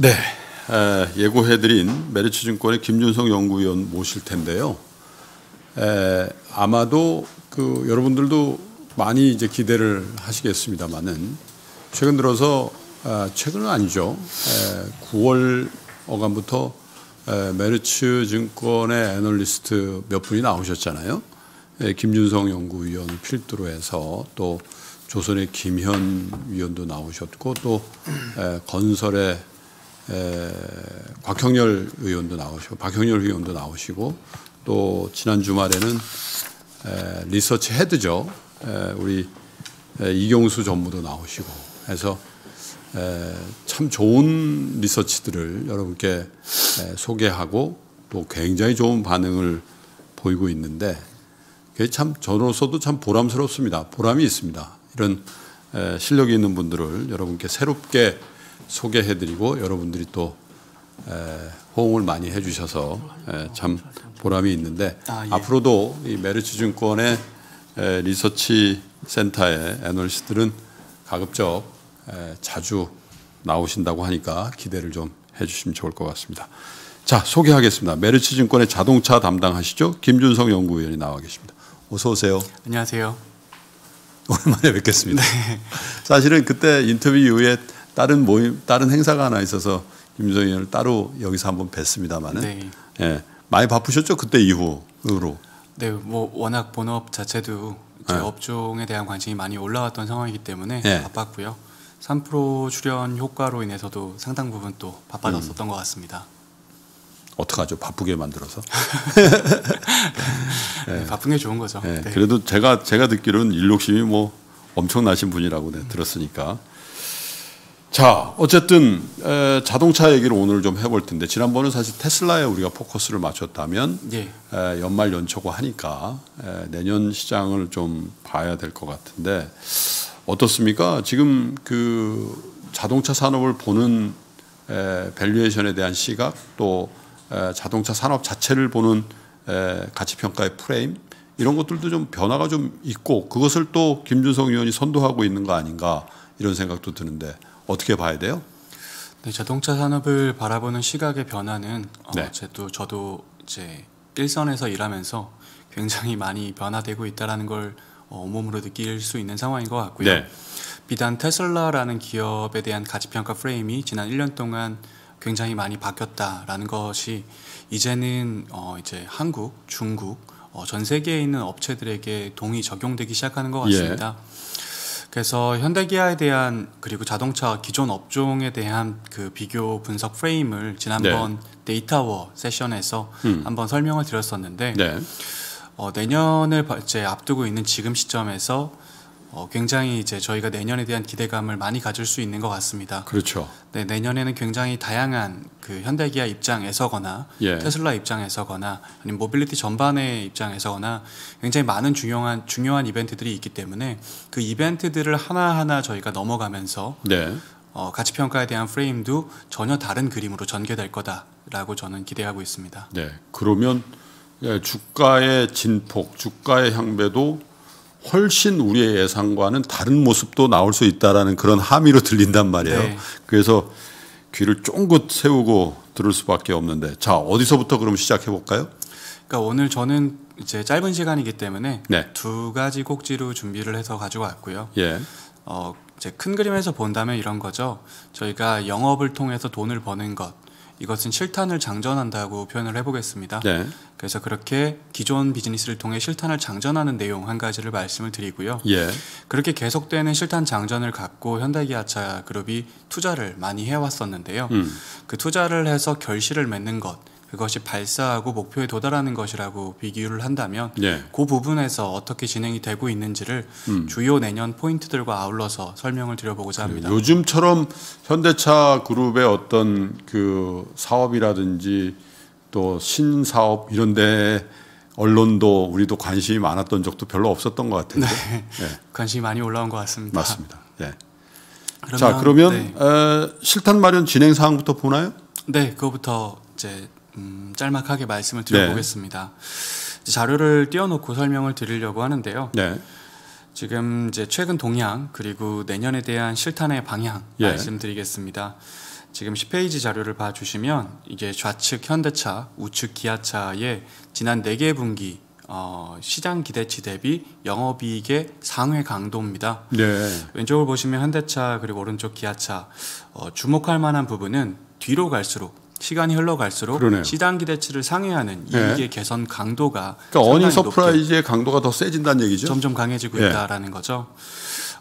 네, 예고해드린 메리츠증권의 김준성 연구위원 모실 텐데요. 에, 아마도 그 여러분들도 많이 이제 기대를 하시겠습니다만은 최근 들어서 아, 최근은 아니죠. 에, 9월 어간부터 에, 메르츠 증권의 애널리스트 몇 분이 나오셨잖아요. 에, 김준성 연구위원 필두로 해서 또 조선의 김현 위원도 나오셨고 또 에, 건설의 에, 곽형렬 의원도 나오시고 박형렬 의원도 나오시고 또 지난 주말에는 에, 리서치 헤드죠 에, 우리 에, 이경수 전무도 나오시고 해서 에, 참 좋은 리서치들을 여러분께 에, 소개하고 또 굉장히 좋은 반응을 보이고 있는데 그게 참 저로서도 참 보람스럽습니다 보람이 있습니다 이런 에, 실력이 있는 분들을 여러분께 새롭게 소개해드리고 여러분들이 또 호응을 많이 해주셔서 참 보람이 있는데 아, 예. 앞으로도 이 메르츠 증권의 리서치 센터의 애널리스트들은 가급적 자주 나오신다고 하니까 기대를 좀 해주시면 좋을 것 같습니다. 자 소개하겠습니다. 메르츠 증권의 자동차 담당하시죠 김준성 연구위원이 나와 계십니다. 어서 오세요. 안녕하세요. 오랜만에 뵙겠습니다. 네. 사실은 그때 인터뷰 이후에 다른 모임, 다른 행사가 하나 있어서 김종인 의원을 따로 여기서 한번 뵀습니다만은 네. 예, 많이 바쁘셨죠 그때 이후로. 네, 뭐 워낙 본업 자체도 네. 업종에 대한 관심이 많이 올라왔던 상황이기 때문에 네. 바빴고요. 3% 출연 효과로 인해서도 상당 부분 또 바빠졌었던 음. 것 같습니다. 어떡하죠? 바쁘게 만들어서. 네. 바쁜 게 좋은 거죠. 예, 네. 그래도 제가 제가 듣기로는 일욕심이 뭐 엄청나신 분이라고 네, 음. 들었으니까 자, 어쨌든 에, 자동차 얘기를 오늘 좀 해볼 텐데 지난번은 사실 테슬라에 우리가 포커스를 맞췄다면 예. 에, 연말 연초고 하니까 에, 내년 시장을 좀 봐야 될 것 같은데 어떻습니까? 지금 그 자동차 산업을 보는 에, 밸류에이션에 대한 시각 또 에, 자동차 산업 자체를 보는 에, 가치 평가의 프레임 이런 것들도 좀 변화가 좀 있고 그것을 또 김준성 의원이 선도하고 있는 거 아닌가 이런 생각도 드는데 어떻게 봐야 돼요? 네, 자동차 산업을 바라보는 시각의 변화는 어, 네. 제도 저도 이제 일선에서 일하면서 굉장히 많이 변화되고 있다라는 걸 어, 온 몸으로 느낄 수 있는 상황인 것 같고요. 네. 비단 테슬라라는 기업에 대한 가치 평가 프레임이 지난 1년 동안 굉장히 많이 바뀌었다라는 것이 이제는 어, 이제 한국, 중국, 어, 전 세계에 있는 업체들에게 동이 적용되기 시작하는 것 예. 같습니다. 예. 그래서 현대기아에 대한 그리고 자동차 기존 업종에 대한 그 비교 분석 프레임을 지난번 네. 데이터워 세션에서 음. 한번 설명을 드렸었는데 네. 어, 내년을 이제 앞두고 있는 지금 시점에서 어, 굉장히 이제 저희가 내년에 대한 기대감을 많이 가질 수 있는 것 같습니다. 그렇죠. 네, 내년에는 굉장히 다양한 그 현대기아 입장에서거나 예. 테슬라 입장에서거나 아니면 모빌리티 전반의 입장에서거나 굉장히 많은 중요한 중요한 이벤트들이 있기 때문에 그 이벤트들을 하나하나 저희가 넘어가면서 네. 어, 가치 평가에 대한 프레임도 전혀 다른 그림으로 전개될 거다라고 저는 기대하고 있습니다. 네. 그러면 예, 주가의 진폭, 주가의 향배도 훨씬 우리의 예상과는 다른 모습도 나올 수 있다라는 그런 함의로 들린단 말이에요. 네. 그래서 귀를 쫑긋 세우고 들을 수밖에 없는데 자 어디서부터 그럼 시작해 볼까요? 그러니까 오늘 저는 이제 짧은 시간이기 때문에 네. 두 가지 꼭지로 준비를 해서 가지고 왔고요. 예. 어, 이제 큰 그림에서 본다면 이런 거죠. 저희가 영업을 통해서 돈을 버는 것 이것은 실탄을 장전한다고 표현을 해보겠습니다. 네. 그래서 그렇게 기존 비즈니스를 통해 실탄을 장전하는 내용 한 가지를 말씀을 드리고요. 예. 그렇게 계속되는 실탄 장전을 갖고 현대기아차 그룹이 투자를 많이 해왔었는데요. 음. 그 투자를 해서 결실을 맺는 것 그것이 발사하고 목표에 도달하는 것이라고 비교를 한다면 예. 그 부분에서 어떻게 진행이 되고 있는지를 음. 주요 내년 포인트들과 아울러서 설명을 드려보고자 합니다. 요즘처럼 현대차 그룹의 어떤 그 사업이라든지 또 신사업 이런 데 언론도 우리도 관심이 많았던 적도 별로 없었던 것 같아요. 네. 예. 관심이 많이 올라온 것 같습니다. 맞습니다. 예. 그러면, 자 그러면 네. 에, 실탄 마련 진행 사항부터 보나요? 네, 그거부터 이제 음, 짤막하게 말씀을 드려보겠습니다. 네. 자료를 띄워놓고 설명을 드리려고 하는데요. 네. 지금 이제 최근 동향 그리고 내년에 대한 실탄의 방향 예. 말씀드리겠습니다. 지금 10페이지 자료를 봐주시면 이게 좌측 현대차, 우측 기아차의 지난 4개 분기 어, 시장 기대치 대비 영업이익의 상회 강도입니다. 네. 왼쪽을 보시면 현대차 그리고 오른쪽 기아차 어, 주목할 만한 부분은 뒤로 갈수록 시간이 흘러갈수록 그러네요. 시장 기대치를 상회하는 네. 이익의 예. 개선 강도가 그러니까 어닝 서프라이즈의 강도가 더 세진다는 얘기죠. 점점 강해지고 예. 있다라는 거죠.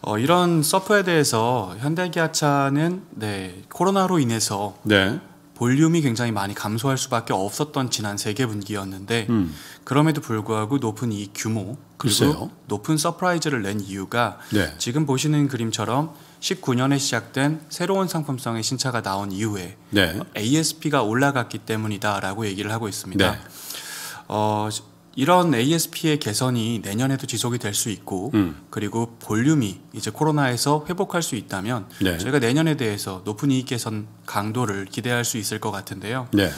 어, 이런 서프에 대해서 현대기아차는 네, 코로나로 인해서 네. 볼륨이 굉장히 많이 감소할 수밖에 없었던 지난 세개 분기였는데 음. 그럼에도 불구하고 높은 이 규모 그리고 글쎄요. 높은 서프라이즈를 낸 이유가 네. 지금 보시는 그림처럼 19년에 시작된 새로운 상품성의 신차가 나온 이후에 네. ASP가 올라갔기 때문이다라고 얘기를 하고 있습니다. 네. 어, 이런 ASP의 개선이 내년에도 지속이 될 수 있고 음. 그리고 볼륨이 이제 코로나에서 회복할 수 있다면 네. 저희가 내년에 대해서 높은 이익 개선 강도를 기대할 수 있을 것 같은데요. 네.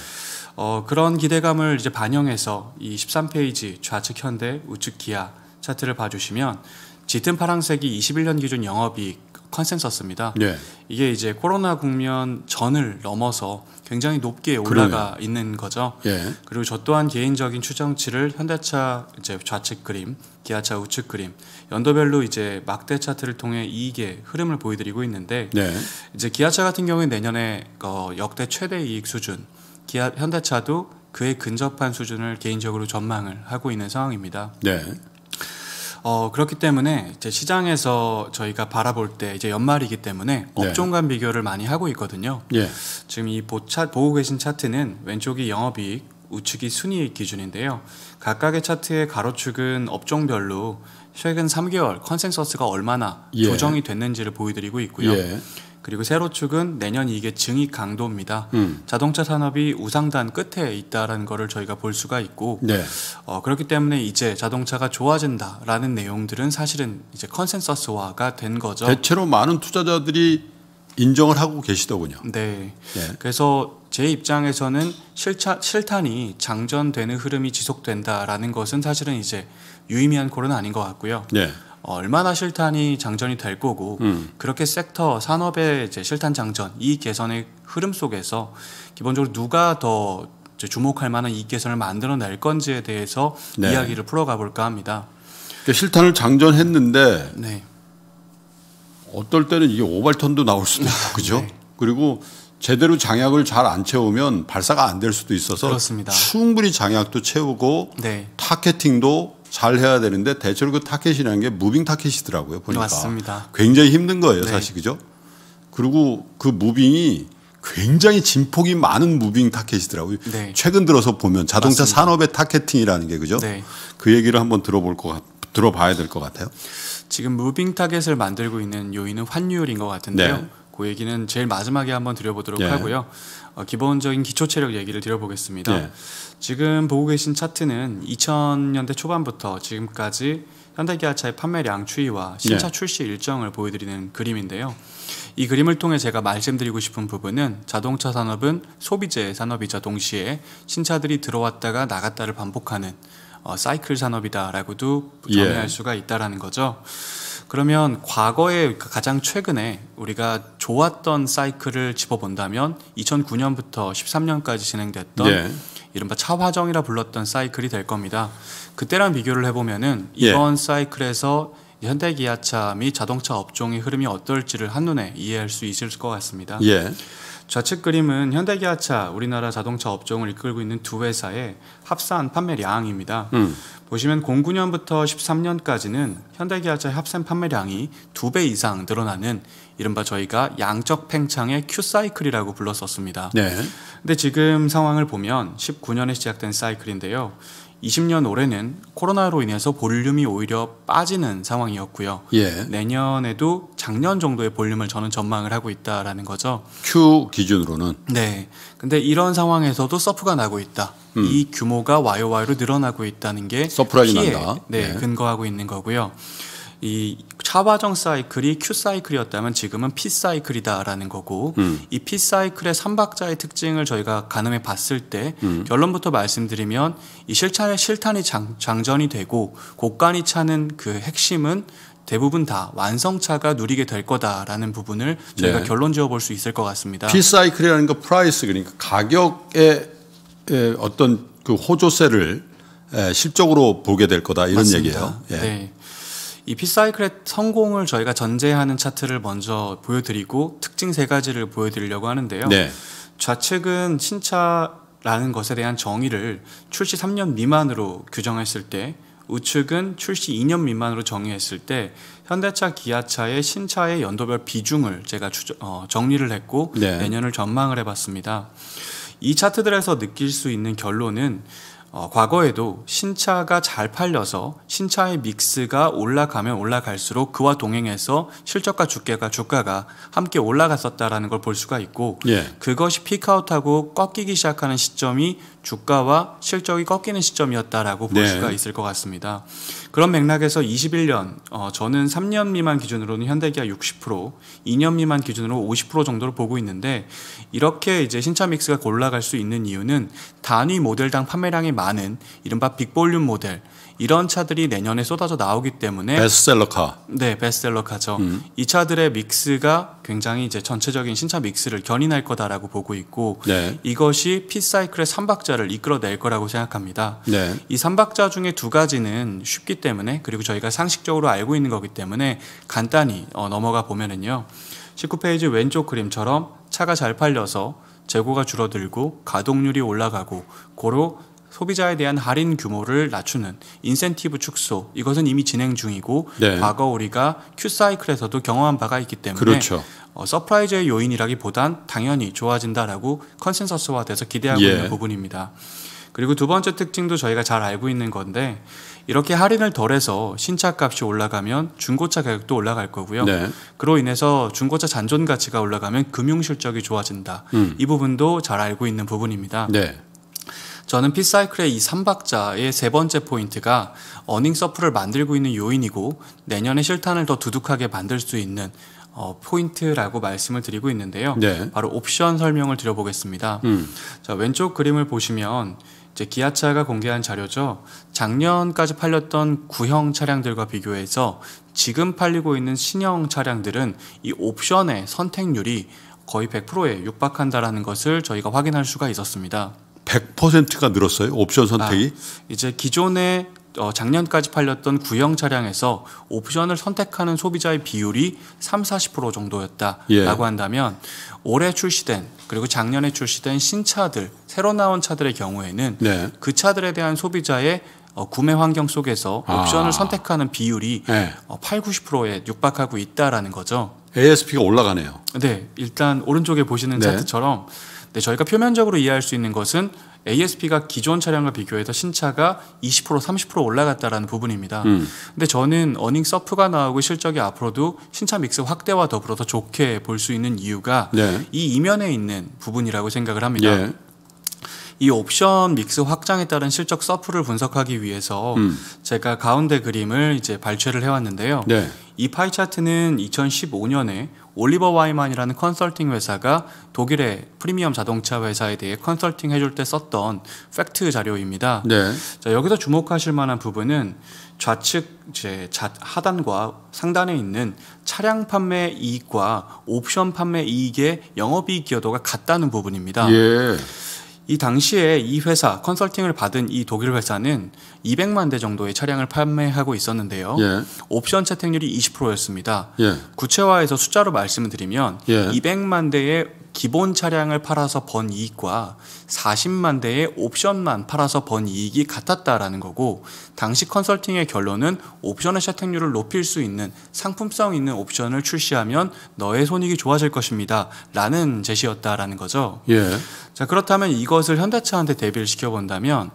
어, 그런 기대감을 이제 반영해서 이 13페이지 좌측 현대 우측 기아 차트를 봐주시면 짙은 파란색이 21년 기준 영업이익 컨센서스입니다. 예. 이게 이제 코로나 국면 전을 넘어서 굉장히 높게 올라가 그러요 있는 거죠. 예. 그리고 저 또한 개인적인 추정치를 현대차 이제 좌측 그림, 기아차 우측 그림, 연도별로 이제 막대 차트를 통해 이익의 흐름을 보여드리고 있는데 예. 이제 기아차 같은 경우에 내년에 어, 역대 최대 이익 수준, 기아 현대차도 그에 근접한 수준을 개인적으로 전망을 하고 있는 상황입니다. 네. 어, 그렇기 때문에 이제 시장에서 저희가 바라볼 때 이제 연말이기 때문에 네. 업종 간 비교를 많이 하고 있거든요. 예. 지금 이 보차, 보고 계신 차트는 왼쪽이 영업이익, 우측이 순이익 기준인데요. 각각의 차트의 가로축은 업종별로 최근 3개월 컨센서스가 얼마나 예. 조정이 됐는지를 보여드리고 있고요. 예. 그리고 세로축은 내년 이게 증익 강도입니다. 음. 자동차 산업이 우상단 끝에 있다라는 거를 저희가 볼 수가 있고 네. 어, 그렇기 때문에 이제 자동차가 좋아진다라는 내용들은 사실은 이제 컨센서스화가 된 거죠. 대체로 많은 투자자들이 인정을 하고 계시더군요. 네. 네. 그래서 제 입장에서는 실차, 실탄이 장전되는 흐름이 지속된다라는 것은 사실은 이제 유의미한 콜은 아닌 것 같고요. 네. 어, 얼마나 실탄이 장전이 될 거고 음. 그렇게 섹터 산업의 이제 실탄 장전 이 개선의 흐름 속에서 기본적으로 누가 더 주목할 만한 이 개선을 만들어낼 건지에 대해서 네. 이야기를 풀어가 볼까 합니다. 그러니까 실탄을 장전했는데 네. 어떨 때는 이게 오발턴도 나올 수도 있고 그죠? 네. 그리고 제대로 장약을 잘 안 채우면 발사가 안 될 수도 있어서 그렇습니다. 충분히 장약도 채우고 네. 타겟팅도 잘 해야 되는데 대체로 그 타켓이라는 게 무빙 타켓이더라고요 보니까 맞습니다. 굉장히 힘든 거예요 네. 사실 그죠 그리고 그 무빙이 굉장히 진폭이 많은 무빙 타켓이더라고요 네. 최근 들어서 보면 자동차 맞습니다. 산업의 타겟팅이라는 게 그죠 네. 그 얘기를 한번 들어볼 것 같, 들어봐야 될 것 같아요 지금 무빙 타겟을 만들고 있는 요인은 환율인 것 같은데요 네. 그 얘기는 제일 마지막에 한번 드려보도록 예. 하고요. 어, 기본적인 기초 체력 얘기를 드려보겠습니다. 예. 지금 보고 계신 차트는 2000년대 초반부터 지금까지 현대기아차의 판매량 추이와 신차 예. 출시 일정을 보여드리는 그림인데요. 이 그림을 통해 제가 말씀드리고 싶은 부분은 자동차 산업은 소비재 산업이자 동시에 신차들이 들어왔다가 나갔다를 반복하는 어, 사이클 산업이다라고도 정의할 예. 수가 있다라는 거죠. 그러면 과거에 가장 최근에 우리가 좋았던 사이클을 짚어본다면 2009년부터 13년까지 진행됐던 예. 이른바 차화정이라 불렀던 사이클이 될 겁니다. 그때랑 비교를 해보면은 예. 이번 예. 사이클에서 현대기아차 및 자동차 업종의 흐름이 어떨지를 한눈에 이해할 수 있을 것 같습니다. 예. 좌측 그림은 현대기아차 우리나라 자동차 업종을 이끌고 있는 두 회사의 합산 판매량입니다. 음. 보시면 09년부터 13년까지는 현대기아차 협산 판매량이 2배 이상 늘어나는 이른바 저희가 양적 팽창의 큐 사이클이라고 불렀었습니다. 네. 근데 지금 상황을 보면 19년에 시작된 사이클인데요. 20년 올해는 코로나로 인해서 볼륨이 오히려 빠지는 상황이었고요. 예. 내년에도 작년 정도의 볼륨을 저는 전망을 하고 있다라는 거죠. Q 기준으로는. 네. 근데 이런 상황에서도 서프가 나고 있다. 음. 이 규모가 와요와요로 늘어나고 있다는 게 서프라이즈 난다. 네, 예. 근거하고 있는 거고요. 이 차과정 사이클이 Q 사이클이었다면 지금은 P 사이클이다라는 거고 음. 이 P 사이클의 삼박자의 특징을 저희가 가늠해 봤을 때 음. 결론부터 말씀드리면 이 실탄의 실탄이 장, 장전이 되고 곡간이 차는 그 핵심은 대부분 다 완성차가 누리게 될 거다라는 부분을 저희가 네. 결론 지어볼 수 있을 것 같습니다. P 사이클이라는 거 프라이스 그러니까 그 가격의 어떤 그 호조세를 실적으로 보게 될 거다 이런 맞습니다. 얘기예요. 예. 네. 이 피사이클의 성공을 저희가 전제하는 차트를 먼저 보여드리고 특징 세 가지를 보여드리려고 하는데요. 네. 좌측은 신차라는 것에 대한 정의를 출시 3년 미만으로 규정했을 때 우측은 출시 2년 미만으로 정의했을 때 현대차, 기아차의 신차의 연도별 비중을 제가 추정, 어, 정리를 했고 네. 내년을 전망을 해봤습니다. 이 차트들에서 느낄 수 있는 결론은 어, 과거에도 신차가 잘 팔려서 신차의 믹스가 올라가면 올라갈수록 그와 동행해서 실적과 주가가 주가가 함께 올라갔었다라는 걸 볼 수가 있고 예. 그것이 피크아웃하고 꺾이기 시작하는 시점이 주가와 실적이 꺾이는 시점이었다라고 볼 네. 수가 있을 것 같습니다. 그런 맥락에서 21년 어, 저는 3년 미만 기준으로는 현대기아 60%, 2년 미만 기준으로 50% 정도를 보고 있는데 이렇게 이제 신차 믹스가 골라갈 수 있는 이유는 단위 모델당 판매량이 많은 이른바 빅볼륨 모델 이런 차들이 내년에 쏟아져 나오기 때문에 베스트셀러카. 네, 베스트셀러카죠. 음. 이 차들의 믹스가 굉장히 이제 전체적인 신차 믹스를 견인할 거다라고 보고 있고 네. 이것이 피사이클의 삼박자를 이끌어낼 거라고 생각합니다. 네. 이삼박자 중에 두 가지는 쉽기 때문에 그리고 저희가 상식적으로 알고 있는 거기 때문에 간단히 어, 넘어가 보면은요. 19페이지 왼쪽 그림처럼 차가 잘 팔려서 재고가 줄어들고 가동률이 올라가고 고로 소비자에 대한 할인 규모를 낮추는 인센티브 축소 이것은 이미 진행 중이고 네. 과거 우리가 큐 사이클에서도 경험한 바가 있기 때문에 그렇죠. 어, 서프라이즈의 요인이라기보단 당연히 좋아진다라고 컨센서스화돼서 기대하고 예. 있는 부분입니다. 그리고 두 번째 특징도 저희가 잘 알고 있는 건데 이렇게 할인을 덜해서 신차 값이 올라가면 중고차 가격도 올라갈 거고요. 네. 그로 인해서 중고차 잔존 가치가 올라가면 금융 실적이 좋아진다. 음. 이 부분도 잘 알고 있는 부분입니다. 네. 저는 피사이클의 이 3박자의 세 번째 포인트가 어닝 서프를 만들고 있는 요인이고 내년에 실탄을 더 두둑하게 만들 수 있는 어, 포인트라고 말씀을 드리고 있는데요. 네. 바로 옵션 설명을 드려보겠습니다. 음. 자, 왼쪽 그림을 보시면 이제 기아차가 공개한 자료죠. 작년까지 팔렸던 구형 차량들과 비교해서 지금 팔리고 있는 신형 차량들은 이 옵션의 선택률이 거의 100%에 육박한다라는 것을 저희가 확인할 수가 있었습니다. 100%가 늘었어요. 옵션 아, 선택이. 아, 이제 기존에 어, 작년까지 팔렸던 구형 차량에서 옵션을 선택하는 소비자의 비율이 3, 40% 정도였다라고 예. 한다면 올해 출시된 그리고 작년에 출시된 신차들 새로 나온 차들의 경우에는 네. 그 차들에 대한 소비자의 어, 구매 환경 속에서 아. 옵션을 아. 선택하는 비율이 네. 어, 8, 90%에 육박하고 있다라는 거죠. ASP가 올라가네요. 네, 일단 오른쪽에 보시는 네. 차트처럼 네, 저희가 표면적으로 이해할 수 있는 것은 ASP가 기존 차량과 비교해서 신차가 20% 30% 올라갔다라는 부분입니다. 음. 근데 저는 어닝 서프가 나오고 실적이 앞으로도 신차 믹스 확대와 더불어서 좋게 볼 수 있는 이유가 네. 이 이면에 있는 부분이라고 생각을 합니다. 예. 이 옵션 믹스 확장에 따른 실적 서프를 분석하기 위해서 음. 제가 가운데 그림을 이제 발췌를 해왔는데요. 네. 이 파이 차트는 2015년에 올리버 와이만이라는 컨설팅 회사가 독일의 프리미엄 자동차 회사에 대해 컨설팅 해줄 때 썼던 팩트 자료입니다. 네. 자, 여기서 주목하실 만한 부분은 좌측 이제 하단과 상단에 있는 차량 판매 이익과 옵션 판매 이익의 영업이익 기여도가 같다는 부분입니다. 예. 이 당시에 이 회사 컨설팅을 받은 이 독일 회사는 200만 대 정도의 차량을 판매하고 있었는데요. 예. 옵션 채택률이 20%였습니다. 예. 구체화해서 숫자로 말씀을 드리면 예. 200만 대의 기본 차량을 팔아서 번 이익과 40만 대의 옵션만 팔아서 번 이익이 같았다라는 거고 당시 컨설팅의 결론은 옵션의 채택률을 높일 수 있는 상품성 있는 옵션을 출시하면 너의 손익이 좋아질 것입니다. 라는 제시였다라는 거죠. 예. 자, 그렇다면 이것을 현대차한테 대비를 시켜본다면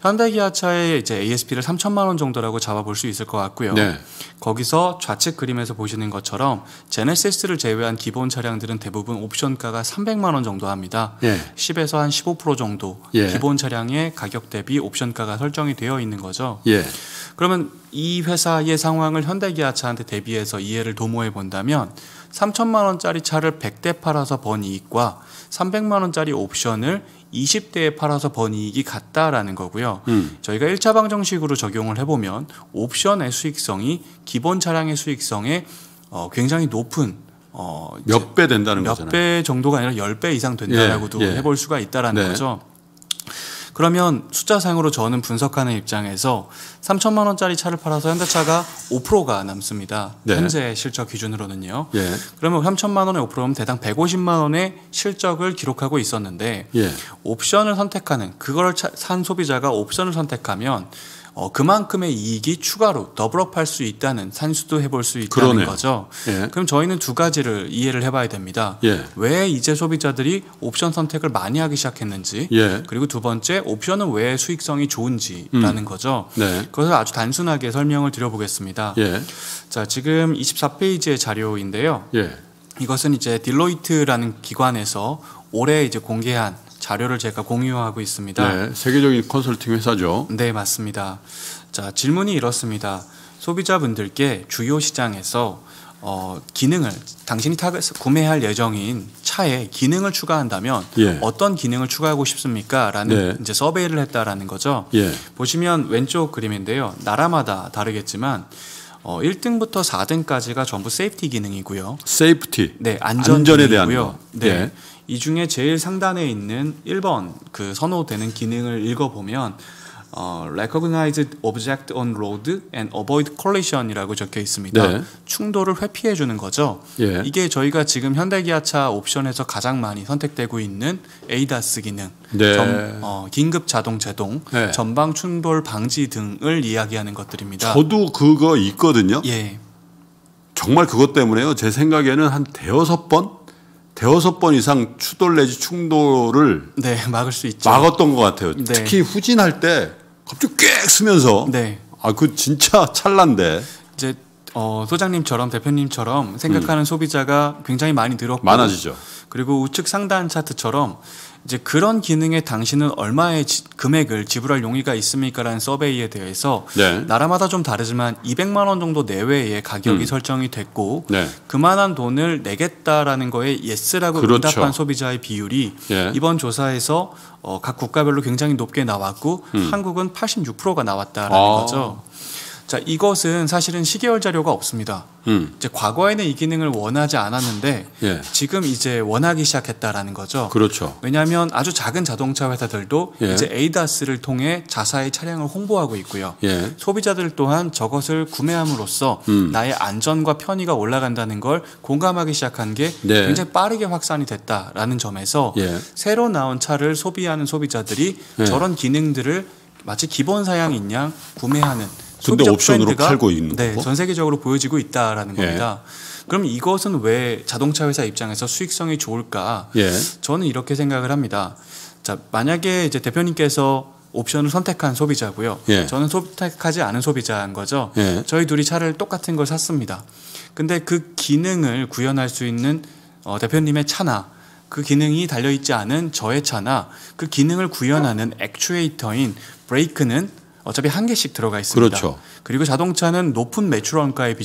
현대기아차의 이제 ASP를 3천만 원 정도라고 잡아볼 수 있을 것 같고요. 네. 거기서 좌측 그림에서 보시는 것처럼 제네시스를 제외한 기본 차량들은 대부분 옵션가가 300만 원 정도 합니다. 네. 10에서 한 15% 정도 예. 기본 차량의 가격 대비 옵션가가 설정이 되어 있는 거죠. 예. 그러면 이 회사의 상황을 현대기아차한테 대비해서 이해를 도모해 본다면 3천만 원짜리 차를 100대 팔아서 번 이익과 300만 원짜리 옵션을 20대에 팔아서 번 이익이 같다라는 거고요. 음. 저희가 1차 방정식으로 적용을 해보면 옵션의 수익성이 기본 차량의 수익성에 어, 굉장히 높은 어, 몇배 된다는 몇 거잖아요. 몇 배 정도가 아니라 10배 이상 된다라고도 예, 예. 해볼 수가 있다라는 네. 거죠. 그러면 숫자상으로 저는 분석하는 입장에서 3천만 원짜리 차를 팔아서 현대차가 5%가 남습니다. 네. 현재 실적 기준으로는요. 예. 그러면 3천만 원에 5%면 대당 150만 원의 실적을 기록하고 있었는데 예. 옵션을 선택하는 그걸 산 소비자가 옵션을 선택하면 어, 그만큼의 이익이 추가로 더블업할 수 있다는 산수도 해볼 수 있다는 그러네요. 거죠. 예. 그럼 저희는 두 가지를 이해를 해봐야 됩니다. 예. 왜 이제 소비자들이 옵션 선택을 많이 하기 시작했는지 예. 그리고 두 번째 옵션은 왜 수익성이 좋은지라는 음. 거죠. 네. 그것을 아주 단순하게 설명을 드려보겠습니다. 예. 자 지금 24페이지의 자료인데요. 예. 이것은 이제 딜로이트라는 기관에서 올해 이제 공개한 자료를 제가 공유하고 있습니다. 네, 세계적인 컨설팅 회사죠. 네, 맞습니다. 자, 질문이 이렇습니다. 소비자분들께 주요 시장에서 어, 기능을 당신이 타겟 구매할 예정인 차에 기능을 추가한다면 예. 어떤 기능을 추가하고 싶습니까?라는 네. 이제 서베이를 했다라는 거죠. 예. 보시면 왼쪽 그림인데요. 나라마다 다르겠지만 어, 1등부터 4등까지가 전부 세이프티 기능이고요. 세이프티. 네, 안전 에 대한 거. 네. 예. 이 중에 제일 상단에 있는 1번 그 선호되는 기능을 읽어보면 어, recognize object on road and avoid collision이라고 적혀 있습니다. 네. 충돌을 회피해 주는 거죠. 예. 이게 저희가 지금 현대 기아차 옵션에서 가장 많이 선택되고 있는 ADAS 기능, 네. 점, 어, 긴급 자동 제동, 네. 전방 충돌 방지 등을 이야기하는 것들입니다. 저도 그거 있거든요. 예. 정말 그것 때문에요. 제 생각에는 한 대여섯 번 대여섯 번 이상 추돌 내지 충돌을 네, 막을 수 있죠. 막았던 것 같아요. 네. 특히 후진할 때 갑자기 꽥 쓰면서 네. 아그 진짜 찰난데 이제 어, 소장님처럼 대표님처럼 생각하는 음. 소비자가 굉장히 많이 늘었고 많아지죠. 그리고 우측 상단 차트처럼 이제 그런 기능에 당신은 얼마의 지, 금액을 지불할 용의가 있습니까라는 서베이에 대해서 네. 나라마다 좀 다르지만 200만 원 정도 내외의 가격이 음. 설정이 됐고 네. 그만한 돈을 내겠다라는 거에 예스라고 그렇죠. 응답한 소비자의 비율이 예. 이번 조사에서 어, 각 국가별로 굉장히 높게 나왔고 음. 한국은 86%가 나왔다라는 아. 거죠. 자 이것은 사실은 시계열 자료가 없습니다. 음. 이제 과거에는 이 기능을 원하지 않았는데 예. 지금 이제 원하기 시작했다라는 거죠. 그렇죠. 왜냐하면 아주 작은 자동차 회사들도 예. 이제 에이다스를 통해 자사의 차량을 홍보하고 있고요. 예. 소비자들 또한 저것을 구매함으로써 음. 나의 안전과 편의가 올라간다는 걸 공감하기 시작한 게 네. 굉장히 빠르게 확산이 됐다라는 점에서 예. 새로 나온 차를 소비하는 소비자들이 네. 저런 기능들을 마치 기본 사양인 양 구매하는 근데 옵션으로 팔고 있는 네, 거고? 전 세계적으로 보여지고 있다라는 예. 겁니다. 그럼 이것은 왜 자동차 회사 입장에서 수익성이 좋을까? 예. 저는 이렇게 생각을 합니다. 자, 만약에 이제 대표님께서 옵션을 선택한 소비자고요. 예. 저는 선택하지 않은 소비자인 거죠. 예. 저희 둘이 차를 똑같은 걸 샀습니다. 근데 그 기능을 구현할 수 있는 어, 대표님의 차나 그 기능이 달려 있지 않은 저의 차나 그 기능을 구현하는 액추에이터인 브레이크는 어차피 한 개씩 들어가 있습니다. 그렇죠. 그리고 자동차는 높은 매출원가의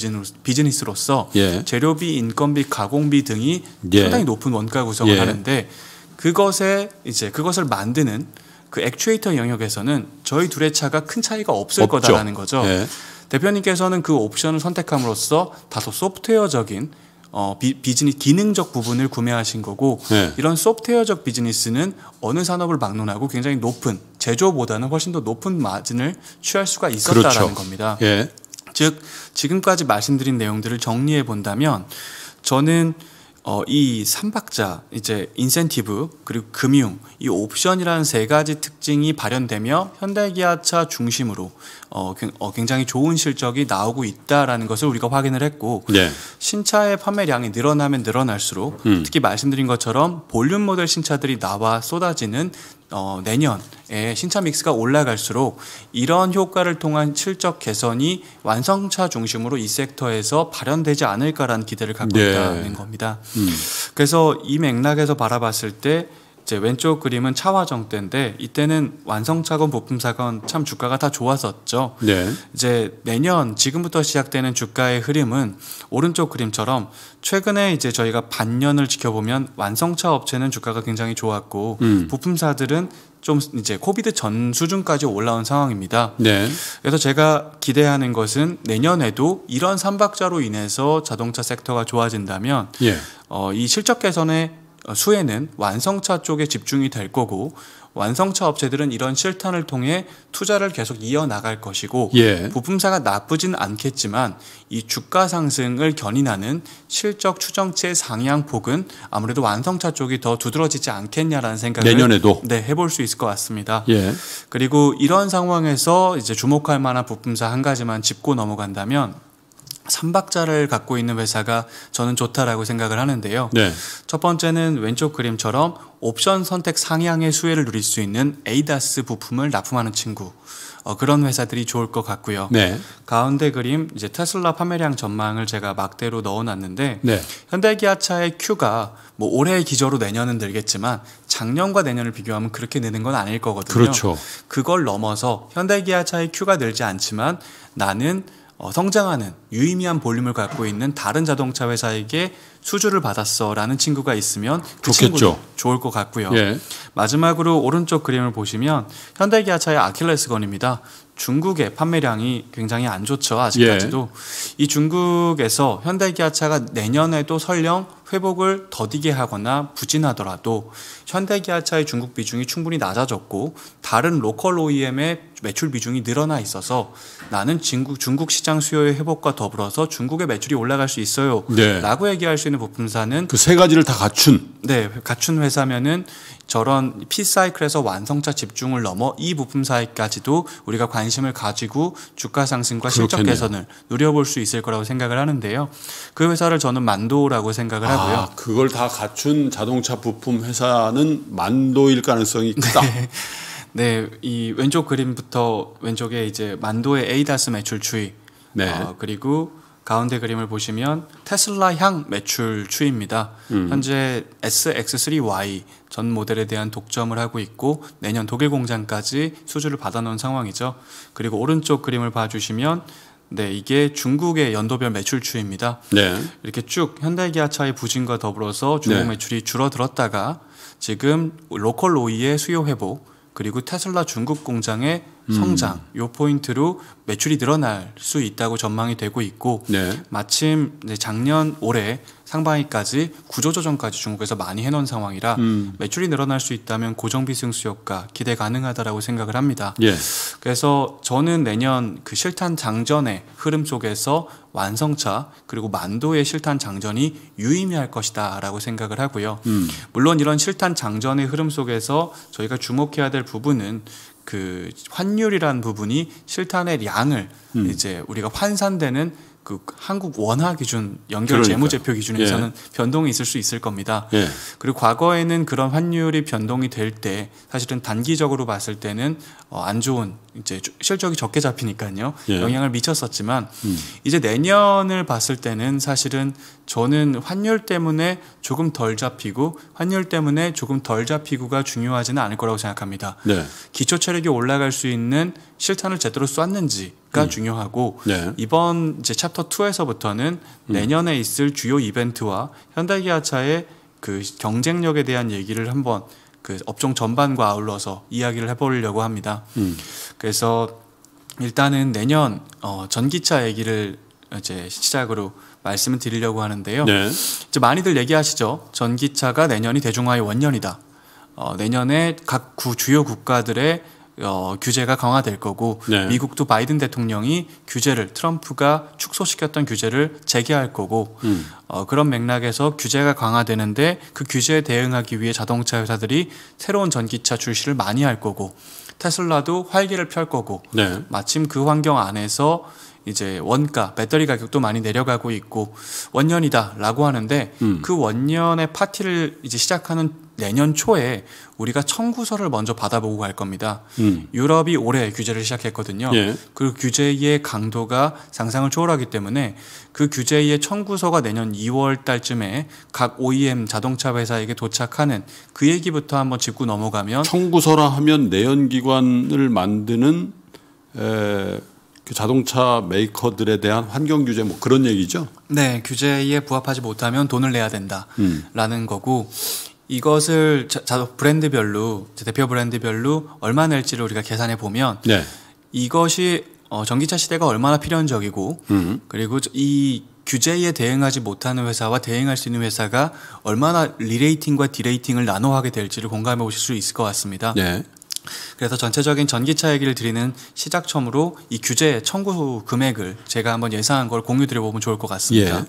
비즈니스로서 예. 재료비, 인건비, 가공비 등이 예. 상당히 높은 원가 구성을 예. 하는데 그것에 이제 그것을 만드는 그 액추에이터 영역에서는 저희 둘의 차가 큰 차이가 없을 없죠. 거다라는 거죠. 예. 대표님께서는 그 옵션을 선택함으로써 다소 소프트웨어적인 어, 비, 비즈니스 기능적 부분을 구매하신 거고 네. 이런 소프트웨어적 비즈니스는 어느 산업을 막론하고 굉장히 높은 제조보다는 훨씬 더 높은 마진을 취할 수가 있었다라는 그렇죠. 겁니다. 예. 즉 지금까지 말씀드린 내용들을 정리해 본다면 저는 어, 이 삼박자, 이제 인센티브, 그리고 금융, 이 옵션이라는 세 가지 특징이 발현되며 현대기아차 중심으로 어, 어, 굉장히 좋은 실적이 나오고 있다라는 것을 우리가 확인을 했고 네. 신차의 판매량이 늘어나면 늘어날수록 음. 특히 말씀드린 것처럼 볼륨 모델 신차들이 나와 쏟아지는 어, 내년에 신차 믹스가 올라갈수록 이런 효과를 통한 실적 개선이 완성차 중심으로 이 섹터에서 발현되지 않을까라는 기대를 갖고 네. 있다는 겁니다. 음. 그래서 이 맥락에서 바라봤을 때 이제 왼쪽 그림은 차화정 때인데 이때는 완성차건 부품사건 참 주가가 다 좋았었죠. 네. 이제 내년 지금부터 시작되는 주가의 흐름은 오른쪽 그림처럼 최근에 이제 저희가 반년을 지켜보면 완성차 업체는 주가가 굉장히 좋았고 음. 부품사들은 좀 이제 코비드 전 수준까지 올라온 상황입니다. 네. 그래서 제가 기대하는 것은 내년에도 이런 삼박자로 인해서 자동차 섹터가 좋아진다면 예. 어, 이 실적 개선에 아, 수혜는 완성차 쪽에 집중이 될 거고 완성차 업체들은 이런 실탄을 통해 투자를 계속 이어나갈 것이고 예. 부품사가 나쁘진 않겠지만 이 주가 상승을 견인하는 실적 추정치의 상향폭은 아무래도 완성차 쪽이 더 두드러지지 않겠냐라는 생각을 내년에도 네 해볼 수 있을 것 같습니다. 예. 그리고 이런 상황에서 이제 주목할 만한 부품사 한 가지만 짚고 넘어간다면 삼박자를 갖고 있는 회사가 저는 좋다라고 생각을 하는데요. 네. 첫 번째는 왼쪽 그림처럼 옵션 선택 상향의 수혜를 누릴 수 있는 에이다스 부품을 납품하는 친구. 어, 그런 회사들이 좋을 것 같고요. 네. 가운데 그림 이제 테슬라 판매량 전망을 제가 막대로 넣어놨는데 네. 현대기아차의 Q가 뭐 올해 의 기저로 내년은 늘겠지만 작년과 내년을 비교하면 그렇게 느는 건 아닐 거거든요. 그렇죠. 그걸 넘어서 현대기아차의 Q가 늘지 않지만 나는 어, 성장하는 유의미한 볼륨을 갖고 있는 다른 자동차 회사에게 수주를 받았어라는 친구가 있으면 그 친구도 좋을 것 같고요. 예. 마지막으로 오른쪽 그림을 보시면 현대기아차의 아킬레스건입니다. 중국의 판매량이 굉장히 안 좋죠 아직까지도 예. 이 중국에서 현대기아차가 내년에도 설령 회복을 더디게 하거나 부진하더라도 현대기아차의 중국 비중이 충분히 낮아졌고 다른 로컬 OEM의 매출 비중이 늘어나 있어서 나는 중국, 중국 시장 수요의 회복과 더불어서 중국의 매출이 올라갈 수 있어요. 네. 라고 얘기할 수 있는 부품사는 그 세 가지를 다 갖춘 네, 갖춘 회사면은 저런 피사이클에서 완성차 집중을 넘어 이 부품사에까지도 우리가 관심을 가지고 주가 상승과 실적 그렇겠네요. 개선을 누려볼 수 있을 거라고 생각을 하는데요. 그 회사를 저는 만도라고 생각을 아, 하고요. 그걸 다 갖춘 자동차 부품 회사는 만도일 가능성이 크다. 네. 네, 이 왼쪽 그림부터 왼쪽에 이제 만도의 에이다스 매출 추이. 네. 어, 그리고 가운데 그림을 보시면 테슬라 향 매출 추입니다 음. 현재 SX3Y 전 모델에 대한 독점을 하고 있고 내년 독일 공장까지 수주를 받아놓은 상황이죠. 그리고 오른쪽 그림을 봐주시면 네, 이게 중국의 연도별 매출 추입니다. 네. 이렇게 쭉 현대기아차의 부진과 더불어서 중국 네. 매출이 줄어들었다가 지금 로컬 로이의 수요 회복 그리고 테슬라 중국 공장의 음. 성장 요 포인트로 매출이 늘어날 수 있다고 전망이 되고 있고 네. 마침 작년 올해 상반기까지 구조조정까지 중국에서 많이 해놓은 상황이라 음. 매출이 늘어날 수 있다면 고정비 승수 효과 기대 가능하다라고 생각을 합니다. 예. 그래서 저는 내년 그 실탄 장전의 흐름 속에서 완성차 그리고 만도의 실탄 장전이 유의미할 것이다라고 생각을 하고요. 음. 물론 이런 실탄 장전의 흐름 속에서 저희가 주목해야 될 부분은 그 환율이라는 부분이 실탄의 양을 음. 이제 우리가 환산되는 그 한국 원화 기준 연결 그러니까요. 재무제표 기준에서는 예. 변동이 있을 수 있을 겁니다. 예. 그리고 과거에는 그런 환율이 변동이 될 때 사실은 단기적으로 봤을 때는 어, 안 좋은 이제 실적이 적게 잡히니까요 예. 영향을 미쳤었지만 음. 이제 내년을 봤을 때는 사실은 저는 환율 때문에 조금 덜 잡히고 환율 때문에 조금 덜 잡히고가 중요하지는 않을 거라고 생각합니다. 네. 기초 체력이 올라갈 수 있는 실탄을 제대로 쐈는지가 음. 중요하고 네. 이번 이제 챕터 2에서부터는 음. 내년에 있을 주요 이벤트와 현대기아차의 그 경쟁력에 대한 얘기를 한번 그 업종 전반과 아울러서 이야기를 해보려고 합니다. 음. 그래서 일단은 내년 어, 전기차 얘기를 이제 시작으로 말씀을 드리려고 하는데요. 네. 이제 많이들 얘기하시죠. 전기차가 내년이 대중화의 원년이다. 어, 내년에 각구 주요 국가들의 어, 규제가 강화될 거고 네. 미국도 바이든 대통령이 규제를 트럼프가 축소시켰던 규제를 재개할 거고 음. 어, 그런 맥락에서 규제가 강화되는데 그 규제에 대응하기 위해 자동차 회사들이 새로운 전기차 출시를 많이 할 거고 테슬라도 활기를 펼 거고 네. 마침 그 환경 안에서 이제 원가 배터리 가격도 많이 내려가고 있고 원년이다라고 하는데 음. 그 원년의 파티를 이제 시작하는 내년 초에 우리가 청구서를 먼저 받아보고 갈 겁니다. 음. 유럽이 올해 규제를 시작했거든요. 예. 그 규제의 강도가 상상을 초월하기 때문에 그 규제의 청구서가 내년 2월 달쯤에 각 OEM 자동차 회사에게 도착하는 그 얘기부터 한번 짚고 넘어가면 청구서라 하면 내연기관을 만드는 에그 자동차 메이커들에 대한 환경 규제 뭐 그런 얘기죠? 네, 규제에 부합하지 못하면 돈을 내야 된다라는 음. 거고 이것을 자, 자 브랜드별로 대표 브랜드별로 얼마 낼지를 우리가 계산해 보면 네. 이것이 어, 전기차 시대가 얼마나 필연적이고 음. 그리고 이 규제에 대응하지 못하는 회사와 대응할 수 있는 회사가 얼마나 리레이팅과 디레이팅을 나눠 하게 될지를 공감해 보실 수 있을 것 같습니다. 네. 그래서 전체적인 전기차 얘기를 드리는 시작점으로 이 규제 청구 금액을 제가 한번 예상한 걸 공유드려보면 좋을 것 같습니다. 예.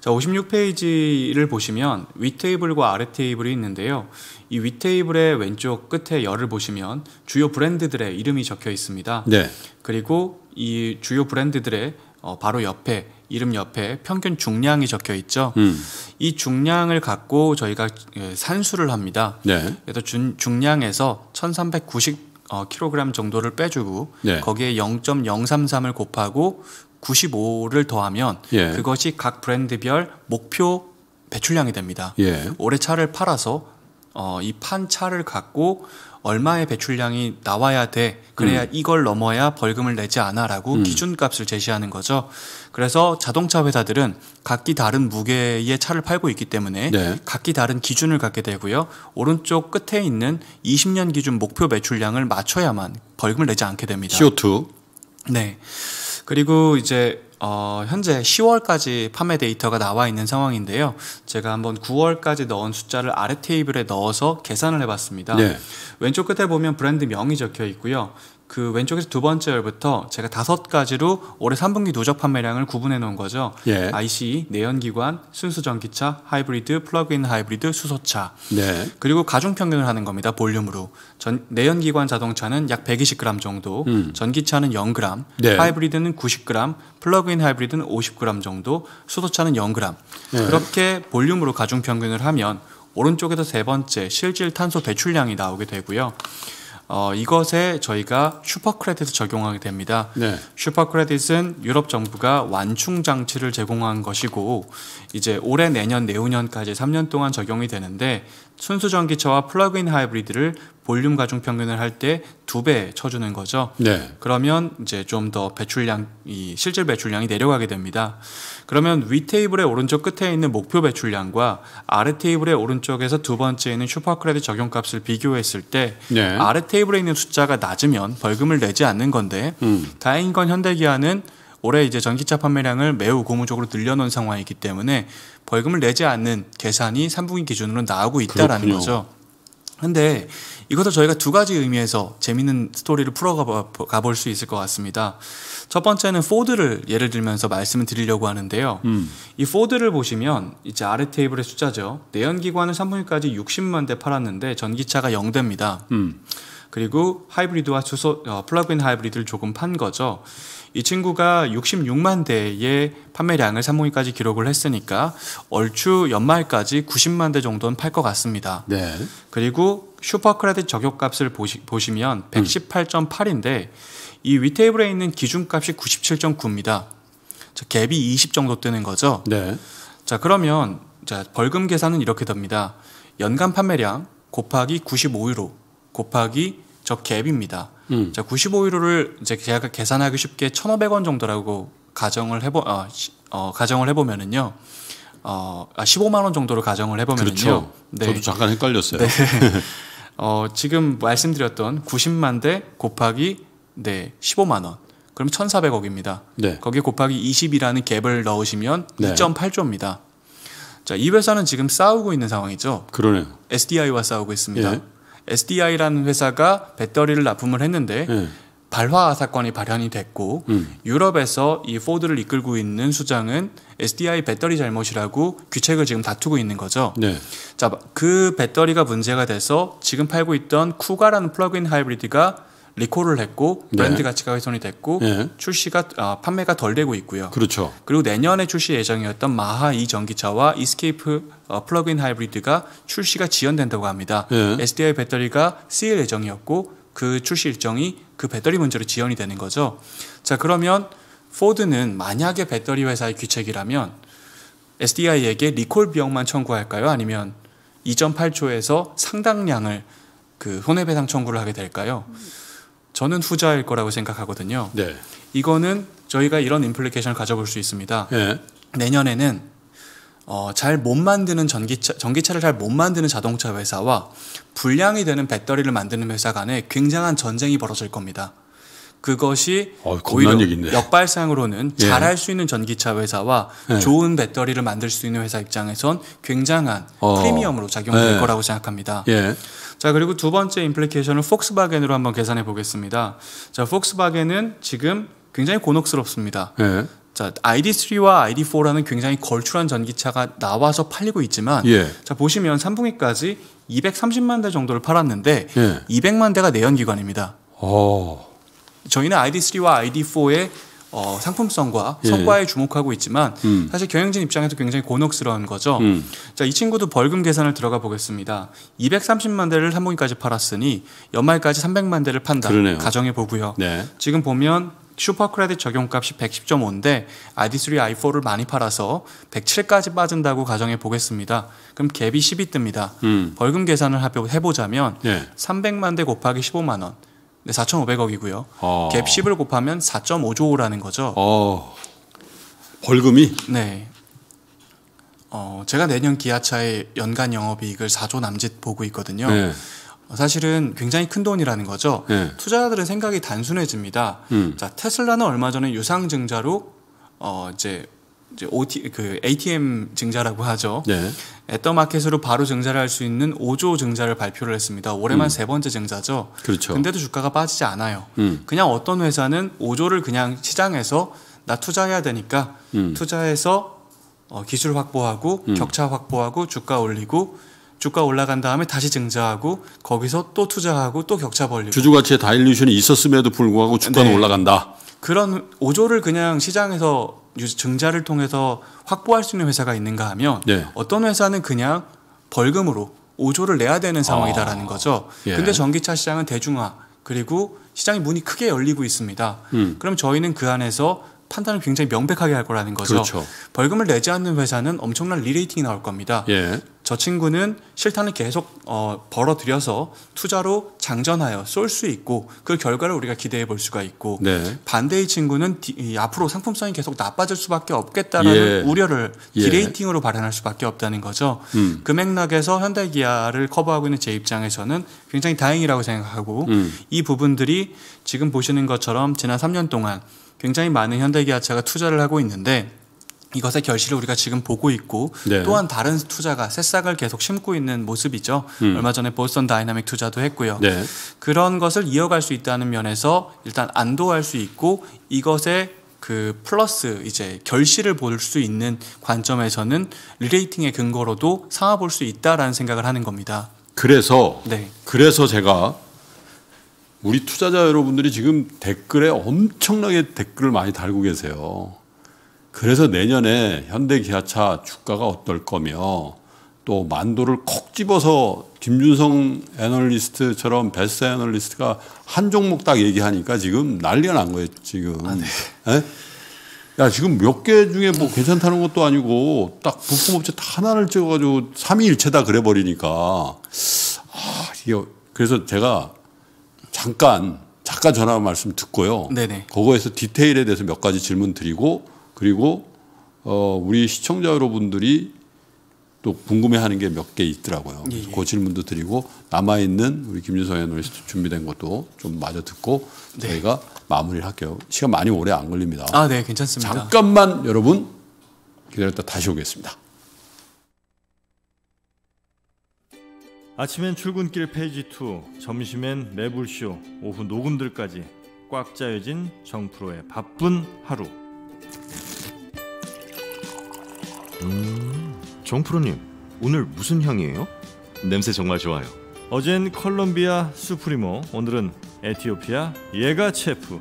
자, 56페이지를 보시면 위 테이블과 아래 테이블이 있는데요. 이 위 테이블의 왼쪽 끝에 열을 보시면 주요 브랜드들의 이름이 적혀 있습니다. 네. 그리고 이 주요 브랜드들의 어, 바로 옆에 이름 옆에 평균 중량이 적혀 있죠. 음. 이 중량을 갖고 저희가 예, 산수를 합니다. 네. 그래서 준, 중량에서 1390 어, 킬로그램 정도를 빼주고 네. 거기에 0.033을 곱하고 95를 더하면 예. 그것이 각 브랜드별 목표 배출량이 됩니다. 예. 올해 차를 팔아서 어, 이판 차를 갖고 얼마의 배출량이 나와야 돼 그래야 음. 이걸 넘어야 벌금을 내지 않아라고 음. 기준값을 제시하는 거죠. 그래서 자동차 회사들은 각기 다른 무게의 차를 팔고 있기 때문에 네. 각기 다른 기준을 갖게 되고요. 오른쪽 끝에 있는 20년 기준 목표 매출량을 맞춰야만 벌금을 내지 않게 됩니다. CO2. 네. 그리고 이제 어, 현재 10월까지 판매 데이터가 나와 있는 상황인데요. 제가 한번 9월까지 넣은 숫자를 아래 테이블에 넣어서 계산을 해봤습니다. 네. 왼쪽 끝에 보면 브랜드 명이 적혀 있고요. 그 왼쪽에서 두 번째 열부터 제가 다섯 가지로 올해 3분기 누적 판매량을 구분해 놓은 거죠. 예. ICE, 내연기관, 순수 전기차, 하이브리드, 플러그인 하이브리드, 수소차. 네. 그리고 가중 평균을 하는 겁니다. 볼륨으로. 전 내연기관 자동차는 약 120g 정도, 음. 전기차는 0g, 네. 하이브리드는 90g, 플러그인 하이브리드는 50g 정도, 수소차는 0g. 네. 그렇게 볼륨으로 가중 평균을 하면 오른쪽에서 세 번째 실질 탄소 배출량이 나오게 되고요. 어, 이것에 저희가 슈퍼크레딧을 적용하게 됩니다. 네. 슈퍼크레딧은 유럽 정부가 완충 장치를 제공한 것이고 이제 올해 내년 내후년까지 3년 동안 적용이 되는데 순수 전기차와 플러그인 하이브리드를 볼륨 가중 평균을 할 때 두 배 쳐주는 거죠. 네. 그러면 이제 좀 더 배출량, 이 실질 배출량이 내려가게 됩니다. 그러면 위 테이블의 오른쪽 끝에 있는 목표 배출량과 아래 테이블의 오른쪽에서 두 번째 있는 슈퍼크레딧 적용값을 비교했을 때 네. 아래 테이블에 있는 숫자가 낮으면 벌금을 내지 않는 건데 음. 다행인 건 현대기아는 올해 이제 전기차 판매량을 매우 고무적으로 늘려놓은 상황이기 때문에 벌금을 내지 않는 계산이 3분기 기준으로 나오고 있다라는 그렇군요. 거죠. 근데 이것을 저희가 두 가지 의미에서 재밌는 스토리를 풀어가 볼 수 있을 것 같습니다. 첫 번째는 포드를 예를 들면서 말씀을 드리려고 하는데요. 음. 이 포드를 보시면 이제 아래 테이블의 숫자죠. 내연기관을 3분기까지 60만 대 팔았는데 전기차가 0대입니다. 음. 그리고 하이브리드와 주소, 어, 플러그인 하이브리드를 조금 판 거죠. 이 친구가 66만 대의 판매량을 3분기까지 기록을 했으니까 얼추 연말까지 90만 대 정도는 팔 것 같습니다. 네. 그리고 슈퍼크레딧 적용값을 보시, 보시면 118.8인데 음. 이 위테이블에 있는 기준값이 97.9입니다. 저 갭이 20 정도 뜨는 거죠. 네. 자 그러면 자 벌금 계산은 이렇게 됩니다. 연간 판매량 곱하기 95유로 곱하기 저 갭입니다. 음. 자, 95유로를 이제 제가 계산하기 쉽게 1,500원 정도라고 가정을 해보 어, 어 가정을 해보면은요. 어, 아, 15만 원 정도로 가정을 해보면요. 그렇죠. 네. 저도 잠깐 헷갈렸어요. 네. 어, 지금 말씀드렸던 90만 대 곱하기 네, 15만 원. 그럼 1,400억입니다. 네. 거기에 곱하기 20이라는 갭을 넣으시면 네. 2.8조입니다. 자, 이 회사는 지금 싸우고 있는 상황이죠. 그러네요. SDI와 싸우고 있습니다. 예. SDI라는 회사가 배터리를 납품을 했는데 네. 발화 사건이 발현이 됐고 음. 유럽에서 이 포드를 이끌고 있는 수장은 SDI 배터리 잘못이라고 규책을 지금 다투고 있는 거죠. 네. 자, 그 배터리가 문제가 돼서 지금 팔고 있던 쿠가라는 플러그인 하이브리드가 리콜을 했고 네. 브랜드 가치가 훼손이 됐고 네. 출시가 아, 판매가 덜 되고 있고요. 그렇죠. 그리고 내년에 출시 예정이었던 마하 2 전기차와 이스케이프 어, 플러그인 하이브리드가 출시가 지연된다고 합니다. 네. SDI 배터리가 쓰일 예정이었고 그 출시 일정이 그 배터리 문제로 지연이 되는 거죠. 자 그러면 포드는 만약에 배터리 회사의 귀책이라면 SDI에게 리콜 비용만 청구할까요? 아니면 2.8조에서 상당량을 그 손해배상 청구를 하게 될까요? 저는 후자일 거라고 생각하거든요. 네. 이거는 저희가 이런 인플레이션을 가져볼 수 있습니다. 네. 내년에는 어, 잘 못 만드는 전기차, 전기차를 잘 못 만드는 자동차 회사와 불량이 되는 배터리를 만드는 회사 간에 굉장한 전쟁이 벌어질 겁니다. 그것이 어, 오히려 얘기인데. 역발상으로는 예. 잘할 수 있는 전기차 회사와 예. 좋은 배터리를 만들 수 있는 회사 입장에선 굉장한 어. 프리미엄으로 작용될 예. 거라고 생각합니다. 예. 자 그리고 두 번째 인플레이션은 폭스바겐으로 한번 계산해 보겠습니다. 자 폭스바겐은 지금 굉장히 곤혹스럽습니다. 예. 자 ID3와 ID4라는 굉장히 걸출한 전기차가 나와서 팔리고 있지만 자 보시면 3분기까지 230만 대 정도를 팔았는데 200만 대가 내연기관입니다. 오. 어. 저희는 ID3와 ID4의 어, 상품성과 예. 성과에 예. 주목하고 있지만 음. 사실 경영진 입장에서 굉장히 곤혹스러운 거죠. 음. 자, 이 친구도 벌금 계산을 들어가 보겠습니다. 230만 대를 한봉이까지 팔았으니 연말까지 300만 대를 판다. 그러네요. 가정해 보고요. 네. 지금 보면 슈퍼크레딧 적용값이 110.5인데 ID3, i4를 많이 팔아서 107까지 빠진다고 가정해 보겠습니다. 그럼 갭이 10이 뜹니다. 음. 벌금 계산을 해보자면 네. 300만 대 곱하기 15만 원. 네, 4,500억이고요. 어. 갭 10을 곱하면 4.5조라는 거죠. 어. 벌금이? 네. 어, 제가 내년 기아차의 연간 영업이익을 4조 남짓 보고 있거든요. 네. 어, 사실은 굉장히 큰 돈이라는 거죠. 네. 투자자들은 생각이 단순해집니다. 음. 자, 테슬라는 얼마 전에 유상증자로 어, 이제 이제 OT 그 ATM 증자라고 하죠. 네. 애터마켓으로 바로 증자를 할 수 있는 5조 증자를 발표를 했습니다. 올해만 음. 세 번째 증자죠. 그렇죠. 근데도 주가가 빠지지 않아요. 음. 그냥 어떤 회사는 5조를 그냥 시장에서 나 투자해야 되니까 음. 투자해서 어, 기술 확보하고 음. 격차 확보하고 주가 올리고 주가 올라간 다음에 다시 증자하고 거기서 또 투자하고 또 격차 벌리고 주주 가치의 다일루션이 있었음에도 불구하고 주가는 네. 올라간다. 그런 5조를 그냥 시장에서 증자를 통해서 확보할 수 있는 회사가 있는가 하면 네. 어떤 회사는 그냥 벌금으로 5조를 내야 되는 상황이다라는 아. 거죠. 예. 근데 전기차 시장은 대중화 그리고 시장이 문이 크게 열리고 있습니다. 음. 그럼 저희는 그 안에서 판단을 굉장히 명백하게 할 거라는 거죠. 그렇죠. 벌금을 내지 않는 회사는 엄청난 리레이팅이 나올 겁니다. 예. 저 친구는 실탄을 계속 어, 벌어들여서 투자로 장전하여 쏠 수 있고 그 결과를 우리가 기대해 볼 수가 있고 네. 반대의 친구는 디, 이, 앞으로 상품성이 계속 나빠질 수밖에 없겠다라는 예. 우려를 디레이팅으로 예. 발현할 수밖에 없다는 거죠. 음. 그 맥락에서 현대기아를 커버하고 있는 제 입장에서는 굉장히 다행이라고 생각하고 음. 이 부분들이 지금 보시는 것처럼 지난 3년 동안 굉장히 많은 현대기아차가 투자를 하고 있는데 이것의 결실을 우리가 지금 보고 있고 네. 또한 다른 투자가 새싹을 계속 심고 있는 모습이죠. 음. 얼마 전에 보스턴 다이나믹 투자도 했고요. 네. 그런 것을 이어갈 수 있다는 면에서 일단 안도할 수 있고 이것의 그 플러스 이제 결실을 볼 수 있는 관점에서는 리레이팅의 근거로도 삼아 볼수 있다라는 생각을 하는 겁니다. 그래서 네. 그래서 제가 우리 투자자 여러분들이 지금 댓글에 엄청나게 댓글을 많이 달고 계세요. 그래서 내년에 현대기아차 주가가 어떨 거며 또 만도를 콕 집어서 김준성 애널리스트처럼 베스트 애널리스트가 한 종목 딱 얘기하니까 지금 난리가 난 거예요 지금. 아, 네. 에? 예? 야 지금 몇 개 중에 뭐 괜찮다는 것도 아니고 딱 부품업체 하나를 찍어가지고 삼위일체다 그래버리니까 아 이게 그래서 제가 잠깐 잠깐 전화 말씀 듣고요. 네네. 그거에서 디테일에 대해서 몇 가지 질문 드리고 그리고 어 우리 시청자 여러분들이 또 궁금해하는 게 몇 개 있더라고요. 예, 예. 그 질문도 드리고 남아 있는 우리 김준성 애널리 준비된 것도 좀 마저 듣고 네. 저희가 마무리를 할게요. 시간 많이 오래 안 걸립니다. 아, 네, 괜찮습니다. 잠깐만 여러분 기다렸다 다시 오겠습니다. 아침엔 출근길 페이지 2, 점심엔 매불쇼, 오후 녹음들까지 꽉 짜여진 정프로의 바쁜 하루. 음, 정프로님, 오늘 무슨 향이에요? 냄새 정말 좋아요. 어젠 콜롬비아 수프리모, 오늘은 에티오피아 예가 체프.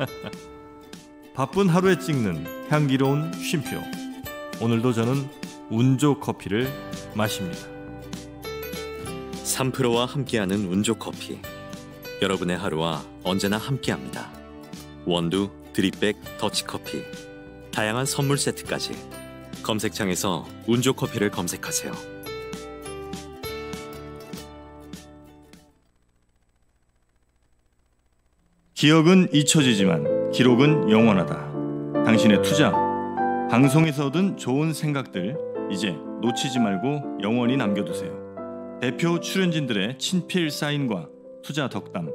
바쁜 하루에 찍는 향기로운 쉼표. 오늘도 저는 운조 커피를 마십니다. 3프로와 함께하는 운조 커피. 여러분의 하루와 언제나 함께합니다. 원두, 드립백, 더치커피. 다양한 선물 세트까지. 검색창에서 운조 커피를 검색하세요. 기억은 잊혀지지만 기록은 영원하다. 당신의 투자, 방송에서 얻은 좋은 생각들 이제 놓치지 말고 영원히 남겨두세요. 대표 출연진들의 친필 사인과 투자 덕담,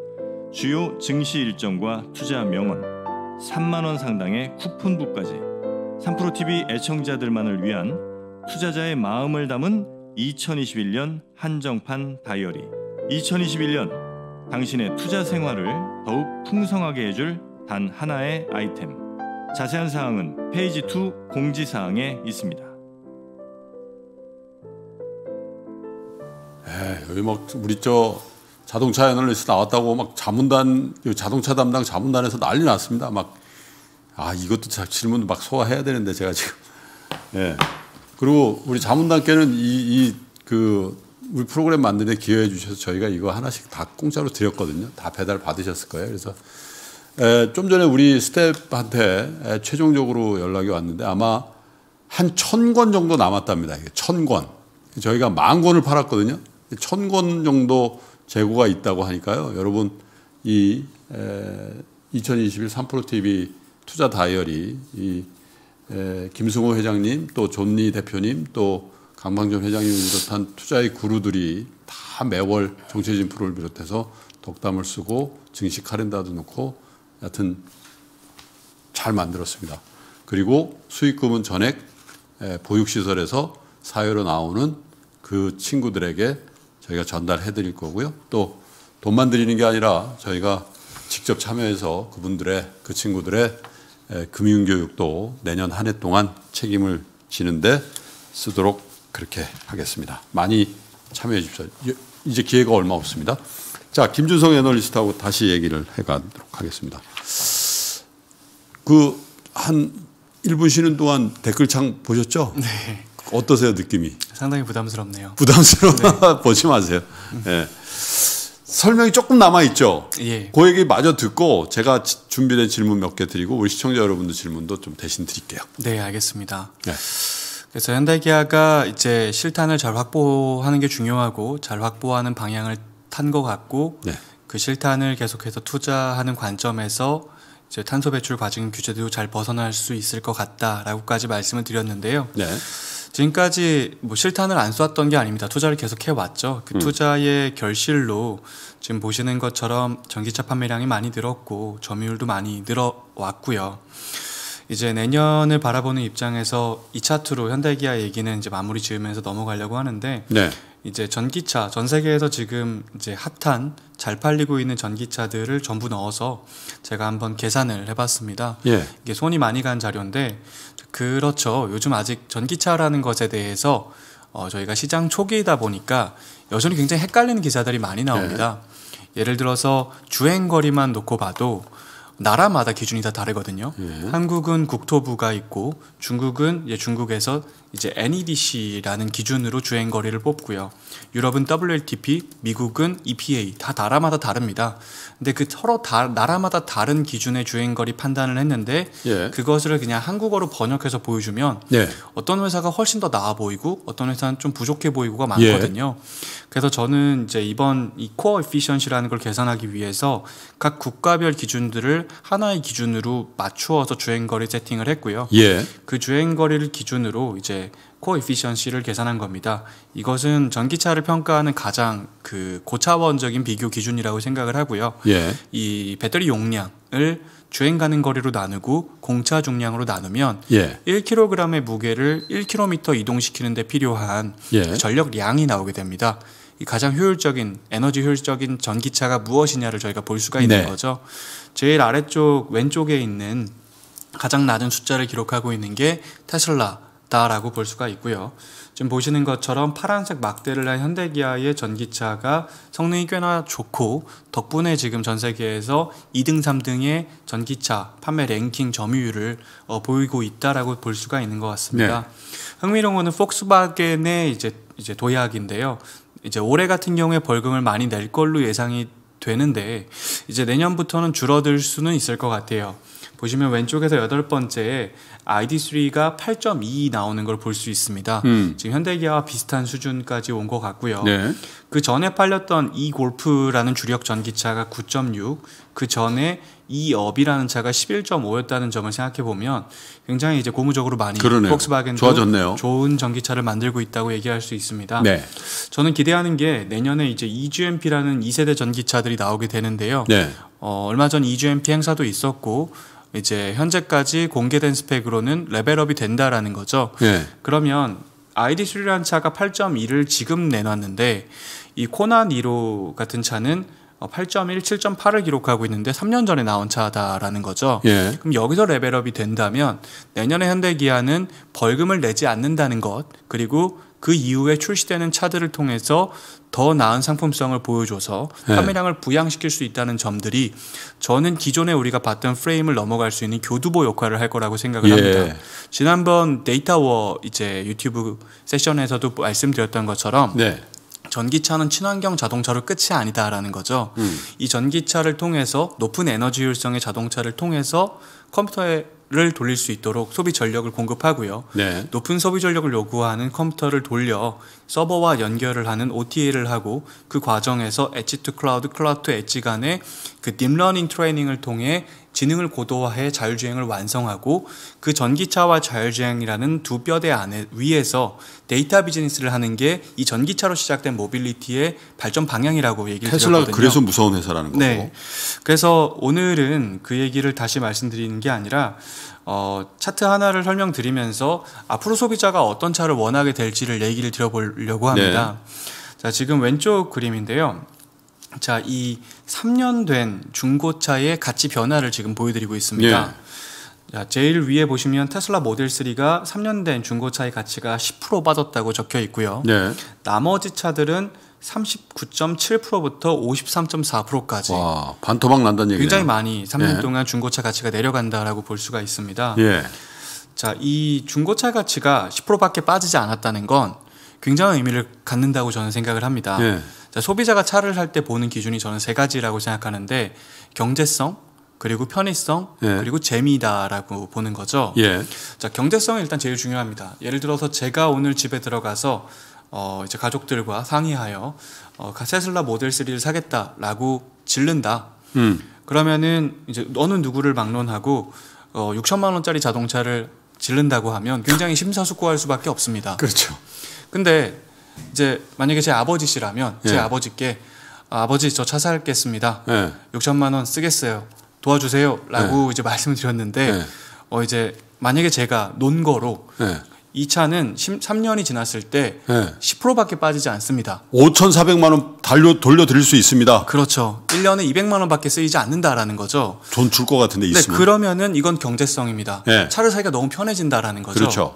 주요 증시 일정과 투자 명언, 3만 원 상당의 쿠폰북까지 3프로 TV 애청자들만을 위한 투자자의 마음을 담은 2021년 한정판 다이어리. 2021년 당신의 투자 생활을 더욱 풍성하게 해줄 단 하나의 아이템. 자세한 사항은 페이지 2 공지사항에 있습니다. 막 우리 저 자동차 연합에서 나왔다고 막 자문단 자동차 담당 자문단에서 난리 났습니다. 막아 이것도 질문 막 소화해야 되는데 제가 지금 예 그리고 우리 자문단께는 이 이 그 우리 프로그램 만드는 데 기여해 주셔서 저희가 이거 하나씩 다 공짜로 드렸거든요. 다 배달 받으셨을 거예요. 그래서 에, 좀 전에 우리 스텝한테 에, 최종적으로 연락이 왔는데 아마 한 천 권 정도 남았답니다. 이게 천 권. 저희가 만 권을 팔았거든요. 천권 정도 재고가 있다고 하니까요. 여러분 이2021 3프로TV 투자 다이어리 이 에, 김승호 회장님 또 존니 대표님 또 강방점 회장님 비롯한 투자의 구루들이 다 매월 정체진 프로를 비롯해서 덕담을 쓰고 증시 카렌다도 놓고 여튼잘 만들었습니다. 그리고 수익금은 전액 보육시설에서 사회로 나오는 그 친구들에게 저희가 전달해 드릴 거고요. 또 돈만 드리는 게 아니라 저희가 직접 참여해서 그분들의 그 친구들의 금융 교육도 내년 한 해 동안 책임을 지는데 쓰도록 그렇게 하겠습니다. 많이 참여해 주십시오. 이제 기회가 얼마 없습니다. 자, 김준성 애널리스트하고 다시 얘기를 해 가도록 하겠습니다. 그한 1분 쉬는 동안 댓글창 보셨죠? 네. 어떠세요 느낌이? 상당히 부담스럽네요. 부담스러워 네. 보지 마세요. 네. 설명이 조금 남아 있죠. 예. 그 얘기 마저 듣고 제가 준비된 질문 몇 개 드리고 우리 시청자 여러분들 질문도 좀 대신 드릴게요. 네, 알겠습니다. 네. 그래서 현대기아가 이제 실탄을 잘 확보하는 게 중요하고 잘 확보하는 방향을 탄 것 같고 네. 그 실탄을 계속해서 투자하는 관점에서 이제 탄소 배출 과징 규제도 잘 벗어날 수 있을 것 같다라고까지 말씀을 드렸는데요. 네. 지금까지 뭐 실탄을 안 쏘았던 게 아닙니다. 투자를 계속 해왔죠. 그 음. 투자의 결실로 지금 보시는 것처럼 전기차 판매량이 많이 늘었고 점유율도 많이 늘어왔고요. 이제 내년을 바라보는 입장에서 이 차트로 현대기아 얘기는 이제 마무리 지으면서 넘어가려고 하는데 네. 이제 전기차 전 세계에서 지금 이제 핫한 잘 팔리고 있는 전기차들을 전부 넣어서 제가 한번 계산을 해봤습니다. 예. 이게 손이 많이 간 자료인데 그렇죠. 요즘 아직 전기차라는 것에 대해서 어, 저희가 시장 초기이다 보니까 여전히 굉장히 헷갈리는 기사들이 많이 나옵니다. 예. 를 들어서 주행 거리만 놓고 봐도 나라마다 기준이 다 다르거든요. 예. 한국은 국토부가 있고 중국은 중국에서 이제 NEDC라는 기준으로 주행 거리를 뽑고요. 유럽은 WLTP, 미국은 EPA 다 나라마다 다릅니다. 근데 그 서로 다 나라마다 다른 기준의 주행 거리 판단을 했는데 예. 그것을 그냥 한국어로 번역해서 보여주면 예. 어떤 회사가 훨씬 더 나아 보이고 어떤 회사는 좀 부족해 보이고가 많거든요. 예. 그래서 저는 이제 이번 이 코어 에피션시라는 걸 계산하기 위해서 각 국가별 기준들을 하나의 기준으로 맞추어서 주행 거리 세팅을 했고요. 예. 그 주행 거리를 기준으로 이제 이제 코에피션시를 계산한 겁니다. 이것은 전기차를 평가하는 가장 그 고차원적인 비교 기준이라고 생각을 하고요. 예. 이 배터리 용량을 주행 가는 거리로 나누고 공차 중량으로 나누면 예. 1kg의 무게를 1km 이동시키는데 필요한 예. 전력량이 나오게 됩니다. 가장 효율적인 에너지 효율적인 전기차가 무엇이냐를 저희가 볼 수가 있는 네. 거죠. 제일 아래쪽 왼쪽에 있는 가장 낮은 숫자를 기록하고 있는 게 테슬라 다라고 볼 수가 있고요. 지금 보시는 것처럼 파란색 막대를 한 현대기아의 전기차가 성능이 꽤나 좋고 덕분에 지금 전 세계에서 2등, 3등의 전기차 판매 랭킹 점유율을 어, 보이고 있다라고 볼 수가 있는 것 같습니다. 네. 흥미로운 것은 폭스바겐의 이제 이제 도약인데요. 이제 올해 같은 경우에 벌금을 많이 낼 걸로 예상이 되는데 이제 내년부터는 줄어들 수는 있을 것 같아요. 보시면 왼쪽에서 여덟 번째에 ID3가 8.2 나오는 걸 볼 수 있습니다. 음. 지금 현대기아와 비슷한 수준까지 온 것 같고요. 네. 그 전에 팔렸던 이 e 골프라는 주력 전기차가 9.6, 그 전에 이 e 업이라는 차가 11.5였다는 점을 생각해 보면 굉장히 이제 고무적으로 많이 폭스바겐도 좋아졌네요. 좋은 전기차를 만들고 있다고 얘기할 수 있습니다. 네. 저는 기대하는 게 내년에 이제 EGMP라는 2세대 전기차들이 나오게 되는데요. 네. 어, 얼마 전 EGMP 행사도 있었고 이제 현재까지 공개된 스펙으로는 레벨업이 된다라는 거죠. 예. 그러면 아이디 수리 차가 8.2를 지금 내놨는데 이 코난 2로 같은 차는 8.1, 어, 7.8을 기록하고 있는데 3년 전에 나온 차다라는 거죠. 예. 그럼 여기서 레벨업이 된다면 내년에 현대기아는 벌금을 내지 않는다는 것 그리고 그 이후에 출시되는 차들을 통해서 더 나은 상품성을 보여줘서 판매량을 네. 부양시킬 수 있다는 점들이 저는 기존에 우리가 봤던 프레임을 넘어갈 수 있는 교두보 역할을 할 거라고 생각을 예. 합니다. 지난번 데이터워 이제 유튜브 세션에서도 말씀드렸던 것처럼 네. 전기차는 친환경 자동차로 끝이 아니다라는 거죠. 음. 이 전기차를 통해서 높은 에너지 효율성의 자동차를 통해서 컴퓨터에 를 돌릴 수 있도록 소비 전력을 공급하고요. 네. 높은 소비 전력을 요구하는 컴퓨터를 돌려 서버와 연결을 하는 OTA를 하고 그 과정에서 엣지 투 클라우드, 클라우드 엣지 간의 그 딥러닝 트레이닝을 통해 지능을 고도화해 자율주행을 완성하고 그 전기차와 자율주행이라는 두 뼈대 안에 위에서 데이터 비즈니스를 하는 게 이 전기차로 시작된 모빌리티의 발전 방향이라고 얘기를 테슬라가 드렸거요 그래서 무서운 회사라는 거고. 네. 그래서 오늘은 그 얘기를 다시 말씀드리는 게 아니라 어, 차트 하나를 설명드리면서 앞으로 소비자가 어떤 차를 원하게 될지를 얘기를 드려보려고 합니다. 네. 자, 지금 왼쪽 그림인데요. 자, 이 3년 된 중고차의 가치 변화를 지금 보여드리고 있습니다. 예. 자, 제일 위에 보시면 테슬라 모델 3가 3년 된 중고차의 가치가 10% 빠졌다고 적혀 있고요. 예. 나머지 차들은 39.7%부터 53.4%까지 와, 반토막 난다는 얘기네 굉장히 많이 3년 예. 동안 중고차 가치가 내려간다라고 볼 수가 있습니다. 예. 자, 이 중고차 가치가 10%밖에 빠지지 않았다는 건 굉장한 의미를 갖는다고 저는 생각을 합니다. 예. 소비자가 차를 살 때 보는 기준이 저는 세 가지라고 생각하는데 경제성, 그리고 편의성 예. 그리고 재미다라고 보는 거죠. 예. 자경제성은 일단 제일 중요합니다. 예를 들어서 제가 오늘 집에 들어가서 어 이제 가족들과 상의하여 어 테슬라 모델 3를 사겠다라고 질른다. 음. 그러면은 이제 어느 누구를 막론하고 어 6천만 원짜리 자동차를 질른다고 하면 굉장히 심사숙고할 수밖에 없습니다. 그렇죠. 근데 이제 만약에 제 아버지시라면 제 예. 아버지께 아버지 저 차 살겠습니다. 6천만 예. 원 쓰겠어요. 도와주세요라고 예. 이제 말씀드렸는데 을어 이제 만약에 제가 논거로 이 차는 1 3년이 지났을 때 네. 10%밖에 빠지지 않습니다. 5,400만 원 달려 돌려 드릴 수 있습니다. 그렇죠. 1년에 200만 원밖에 쓰이지 않는다라는 거죠. 돈 줄 것 같은데 네, 있으면. 네, 그러면은 이건 경제성입니다. 네. 차를 사기가 너무 편해진다라는 거죠. 그렇죠.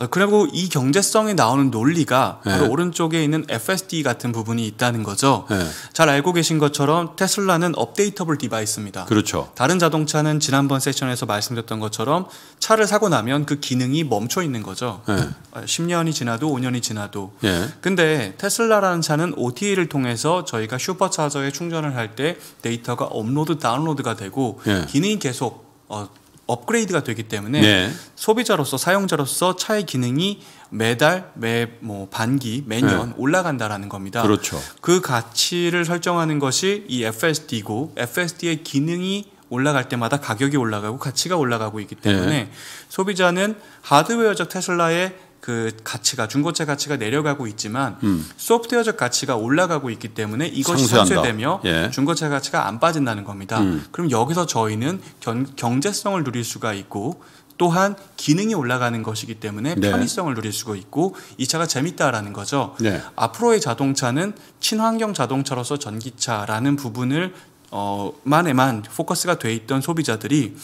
어, 그리고 이 경제성이 나오는 논리가 네. 바로 네. 오른쪽에 있는 FSD 같은 부분이 있다는 거죠. 네. 잘 알고 계신 것처럼 테슬라는 업데이터블 디바이스입니다. 그렇죠. 다른 자동차는 지난번 세션에서 말씀드렸던 것처럼 차를 사고 나면 그 기능이 멈춰 있는 거죠. 네. 10년이 어, 지나도 5년이 지나도. 네. 근데 테슬라라는 차는 OTA를 통해서 저희가 슈퍼차저에 충전을 할 때 데이터가 업로드 다운로드가 되고 예. 기능이 계속 어, 업그레이드가 되기 때문에 네. 소비자로서 사용자로서 차의 기능이 매달 매 뭐 반기 매년 네. 올라간다라는 겁니다. 그렇죠. 그 가치를 설정하는 것이 이 FSD고 FSD의 기능이 올라갈 때마다 가격이 올라가고 가치가 올라가고 있기 때문에 네. 소비자는 하드웨어적 테슬라의 그 가치가 중고차 가치가 내려가고 있지만 음. 소프트웨어적 가치가 올라가고 있기 때문에 이것이 상쇄되며 예. 중고차 가치가 안 빠진다는 겁니다. 음. 그럼 여기서 저희는 견, 경제성을 누릴 수가 있고 또한 기능이 올라가는 것이기 때문에 네. 편의성을 누릴 수가 있고 이 차가 재밌다라는 거죠. 네. 앞으로의 자동차는 친환경 자동차로서 전기차라는 부분을 어만에만 포커스가 돼 있던 소비자들이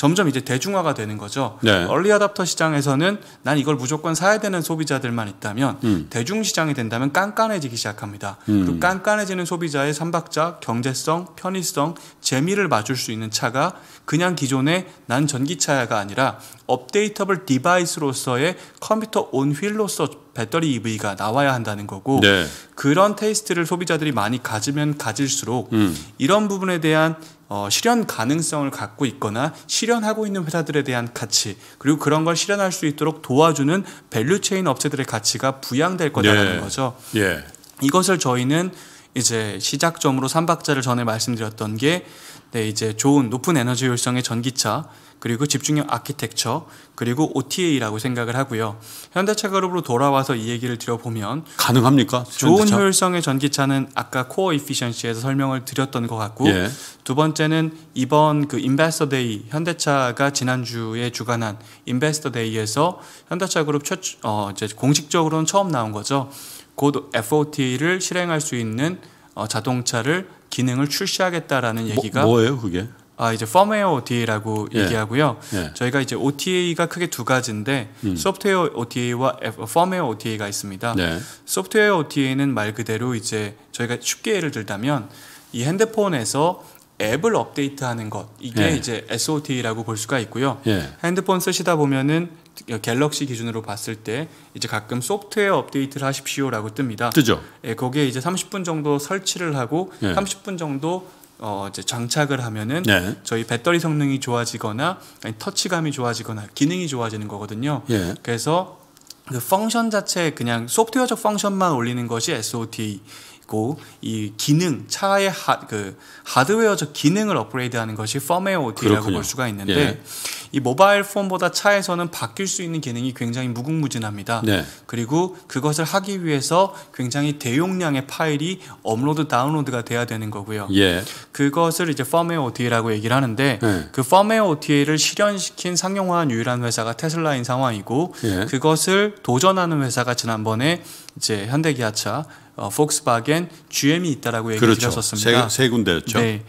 점점 이제 대중화가 되는 거죠. 네. 얼리 아답터 시장에서는 난 이걸 무조건 사야 되는 소비자들만 있다면 음. 대중 시장이 된다면 깐깐해지기 시작합니다. 음. 그리고 깐깐해지는 소비자의 삼박자, 경제성, 편의성, 재미를 맞출 수 있는 차가 그냥 기존의 난 전기차가 야 아니라 업데이터블 디바이스로서의 컴퓨터 온 휠로서 배터리 EV가 나와야 한다는 거고 네. 그런 테이스트를 소비자들이 많이 가지면 가질수록 음. 이런 부분에 대한 어, 실현 가능성을 갖고 있거나 실현하고 있는 회사들에 대한 가치 그리고 그런 걸 실현할 수 있도록 도와주는 밸류체인 업체들의 가치가 부양될 거다라는 예. 거죠. 예. 이것을 저희는 이제 시작점으로 삼박자를 전에 말씀드렸던 게 네, 이제 좋은 높은 에너지 효율성의 전기차 그리고 집중형 아키텍처, 그리고 OTA라고 생각을 하고요. 현대차 그룹으로 돌아와서 이 얘기를 들어보면 가능합니까? 좋은 현대차? 효율성의 전기차는 아까 코어 이피션시에서 설명을 드렸던 것 같고 예. 두 번째는 이번 그 인베스터 데이 현대차가 지난주에 주관한 인베스터 데이에서 현대차 그룹 최, 어, 이제 공식적으로는 처음 나온 거죠. 곧 FOT를 실행할 수 있는 어, 자동차를 기능을 출시하겠다라는 뭐, 얘기가 뭐, 예요 그게? 아 이제 펌웨어 OTA라고 예. 얘기하고요. 예. 저희가 이제 OTA가 크게 두 가지인데 음. 소프트웨어 OTA와 펌웨어 OTA가 있습니다. 네. 소프트웨어 OTA는 말 그대로 이제 저희가 쉽게 예를 들다면 이 핸드폰에서 앱을 업데이트하는 것 이게 예. 이제 SOT라고 볼 수가 있고요. 예. 핸드폰 쓰시다 보면은 갤럭시 기준으로 봤을 때 이제 가끔 소프트웨어 업데이트를 하십시오라고 뜹니다. 뜨죠. 예, 거기에 이제 30분 정도 설치를 하고 예. 30분 정도 어 이제 장착을 하면은 네. 저희 배터리 성능이 좋아지거나 아니, 터치감이 좋아지거나 기능이 좋아지는 거거든요. 예. 그래서 그 펑션 자체 그냥 소프트웨어적 펑션만 올리는 것이 SOT 있고 이 기능 차의 하, 그 하드웨어적 기능을 업그레이드하는 것이 펌웨어 OT라고 볼 수가 있는데 예. 이 모바일 폰보다 차에서는 바뀔 수 있는 기능이 굉장히 무궁무진합니다. 네. 그리고 그것을 하기 위해서 굉장히 대용량의 파일이 업로드 다운로드가 돼야 되는 거고요. 예. 그것을 이제 펌웨어 OTA라고 얘기를 하는데 예. 그 펌웨어 OTA를 실현시킨 상용화한 유일한 회사가 테슬라인 상황이고 예. 그것을 도전하는 회사가 지난번에 이제 현대기아차 어, 폭스바겐, GM이 있다라고 얘기를 그렇 드렸었습니다. 세, 세 군데였죠. 네.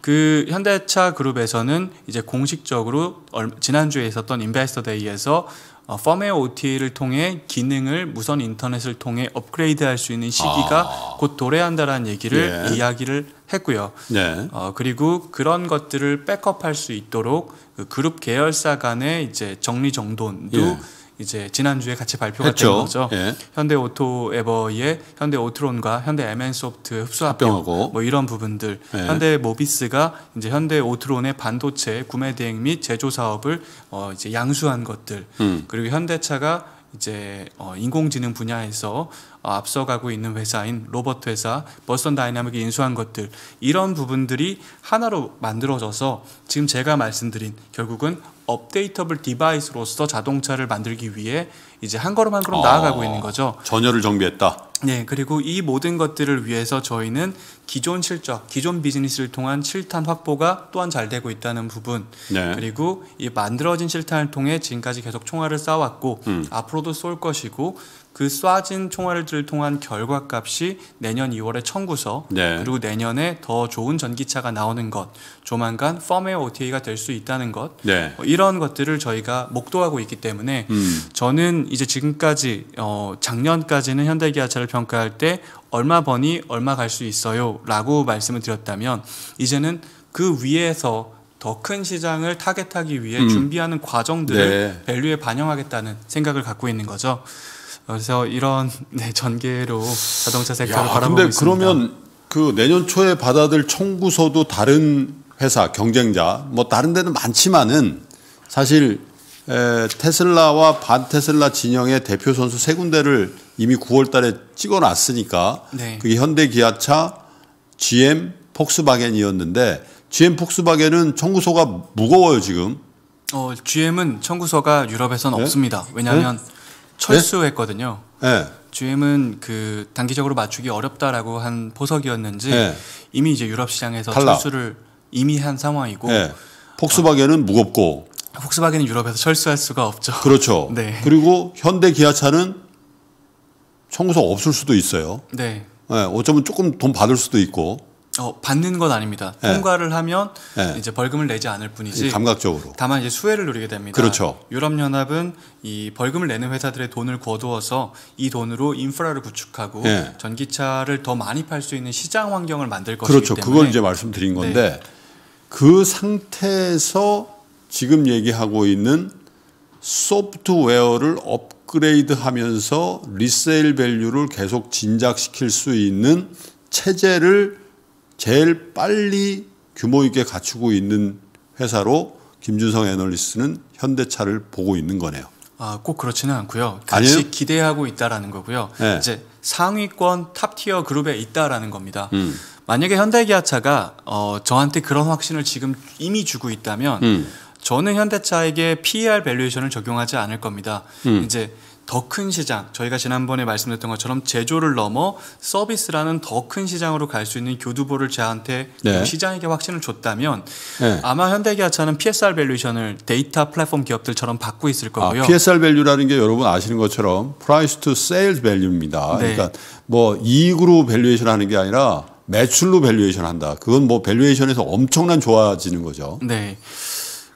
그 현대차 그룹에서는 이제 공식적으로 지난주에 있었던 인베스터데이에서 어, 펌웨어 OTA를 통해 기능을 무선 인터넷을 통해 업그레이드할 수 있는 시기가 아. 곧 도래한다라는 얘기를 예. 이야기를 했고요. 네. 어, 그리고 그런 것들을 백업할 수 있도록 그 그룹 계열사 간의 이제 정리 정돈도 예. 이제 지난주에 같이 발표가 했죠. 된 거죠. 예. 현대 오토 에버의 현대 오토론과 현대 MN소프트 흡수 합병하고 뭐 이런 부분들 예. 현대 모비스가 이제 현대 오토론의 반도체 구매 대행 및 제조 사업을 어 이제 양수한 것들 음. 그리고 현대차가 이제 어 인공지능 분야에서 어 앞서가고 있는 회사인 로버트 회사, 버스턴 다이나믹이 인수한 것들 이런 부분들이 하나로 만들어져서 지금 제가 말씀드린 결국은 업데이터블 디바이스로서 자동차를 만들기 위해 이제 한 걸음 한 걸음 아, 나아가고 있는 아, 거죠. 전열을 정비했다. 네, 그리고 이 모든 것들을 위해서 저희는 기존 실적, 기존 비즈니스를 통한 실탄 확보가 또한 잘 되고 있다는 부분, 네. 그리고 이 만들어진 실탄을 통해 지금까지 계속 총알을 쌓았고 음. 앞으로도 쏠 것이고 그 쏴진 총알들을 통한 결과값이 내년 2월에 청구서 네. 그리고 내년에 더 좋은 전기차가 나오는 것 조만간 펌웨어 OTA가 될 수 있다는 것 네. 뭐 이런 것들을 저희가 목도하고 있기 때문에 음. 저는 이제 지금까지 어, 작년까지는 현대기아차를 평가할 때 얼마 번이 얼마 갈 수 있어요라고 말씀을 드렸다면 이제는 그 위에서 더 큰 시장을 타겟하기 위해 음. 준비하는 과정들을 네. 밸류에 반영하겠다는 생각을 갖고 있는 거죠. 그래서 이런 네, 전개로 자동차 섹터를 바라보고 근데 있습니다. 그러면 그 내년 초에 받아들 청구서도 다른 회사 경쟁자 뭐 다른 데는 많지만은 사실 에, 테슬라와 반테슬라 진영의 대표 선수 세 군데를 이미 9월달에 찍어놨으니까 네. 그게 현대 기아차, GM, 폭스바겐이었는데 GM 폭스바겐은 청구서가 무거워요 지금. 어 GM은 청구서가 유럽에선 네? 없습니다. 왜냐하면 네? 철수했거든요. 네. GM은 네. 그 단기적으로 맞추기 어렵다라고 한보석이었는지 네. 이미 이제 유럽 시장에서 탈락. 철수를 이미 한 상황이고. 네. 폭스바겐은 어, 무겁고 폭스바겐은 유럽에서 철수할 수가 없죠. 그렇죠. 네. 그리고 현대 기아차는 청구서 없을 수도 있어요. 네. 네. 어쩌면 조금 돈 받을 수도 있고. 어, 받는 건 아닙니다. 네. 통과를 하면 네. 이제 벌금을 내지 않을 뿐이지. 감각적으로. 다만 이제 수혜를 누리게 됩니다. 그렇죠. 유럽연합은 이 벌금을 내는 회사들의 돈을 거두어서 이 돈으로 인프라를 구축하고 네. 전기차를 더 많이 팔 수 있는 시장 환경을 만들 것이기 그렇죠. 때문에. 그렇죠. 그건 이제 말씀드린 건데 네. 그 상태에서 지금 얘기하고 있는 소프트웨어를 업그레이드 하면서 리세일 밸류를 계속 진작시킬 수 있는 체제를 제일 빨리 규모 있게 갖추고 있는 회사로 김준성 애널리스트는 현대차를 보고 있는 거네요. 아, 꼭 그렇지는 않고요. 같이 아니요? 기대하고 있다라는 거고요. 네. 이제 상위권 탑티어 그룹에 있다라는 겁니다. 음. 만약에 현대기아차가 어, 저한테 그런 확신을 지금 이미 주고 있다면 음. 저는 현대차에게 PER 밸류에이션을 적용하지 않을 겁니다. 음. 이제 더 큰 시장, 저희가 지난번에 말씀드렸던 것처럼 제조를 넘어 서비스라는 더 큰 시장으로 갈 수 있는 교두보를 저한테 네. 시장에게 확신을 줬다면 네. 아마 현대기아차는 PSR 밸류에이션을 데이터 플랫폼 기업들처럼 받고 있을 아, 거고요. 아, PSR 밸류라는 게 여러분 아시는 것처럼 price to sales value입니다. 네. 그러니까 뭐 이익으로 밸류에이션 하는 게 아니라 매출로 밸류에이션 한다. 그건 뭐 밸류에이션에서 엄청난 좋아지는 거죠. 네.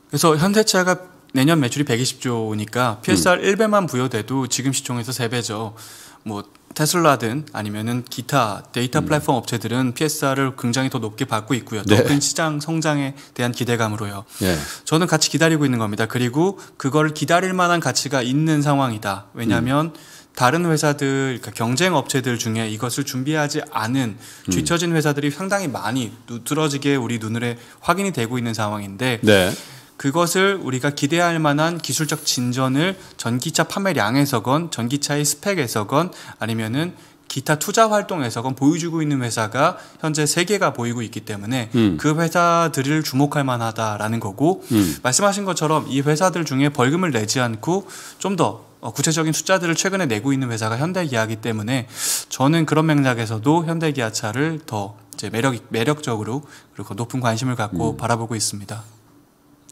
그래서 현대차가 내년 매출이 120조니까 PSR 음. 1배만 부여돼도 지금 시총에서 3배죠. 뭐 테슬라든 아니면은 기타 데이터 음. 플랫폼 업체들은 PSR을 굉장히 더 높게 받고 있고요. 네. 높은 시장 성장에 대한 기대감으로요. 네. 저는 같이 기다리고 있는 겁니다. 그리고 그걸 기다릴 만한 가치가 있는 상황이다. 왜냐하면 음. 다른 회사들, 그러니까 경쟁 업체들 중에 이것을 준비하지 않은 음. 뒤처진 회사들이 상당히 많이 두드러지게 우리 눈에 확인이 되고 있는 상황인데 네. 그것을 우리가 기대할 만한 기술적 진전을 전기차 판매량에서건 전기차의 스펙에서건 아니면은 기타 투자 활동에서건 보여주고 있는 회사가 현재 세 개가 보이고 있기 때문에 음. 그 회사들을 주목할 만하다라는 거고 음. 말씀하신 것처럼 이 회사들 중에 벌금을 내지 않고 좀더 어, 구체적인 숫자들을 최근에 내고 있는 회사가 현대기아이기 때문에 저는 그런 맥락에서도 현대기아차를 더 매력 매력적으로 그리고 높은 관심을 갖고 음. 바라보고 있습니다.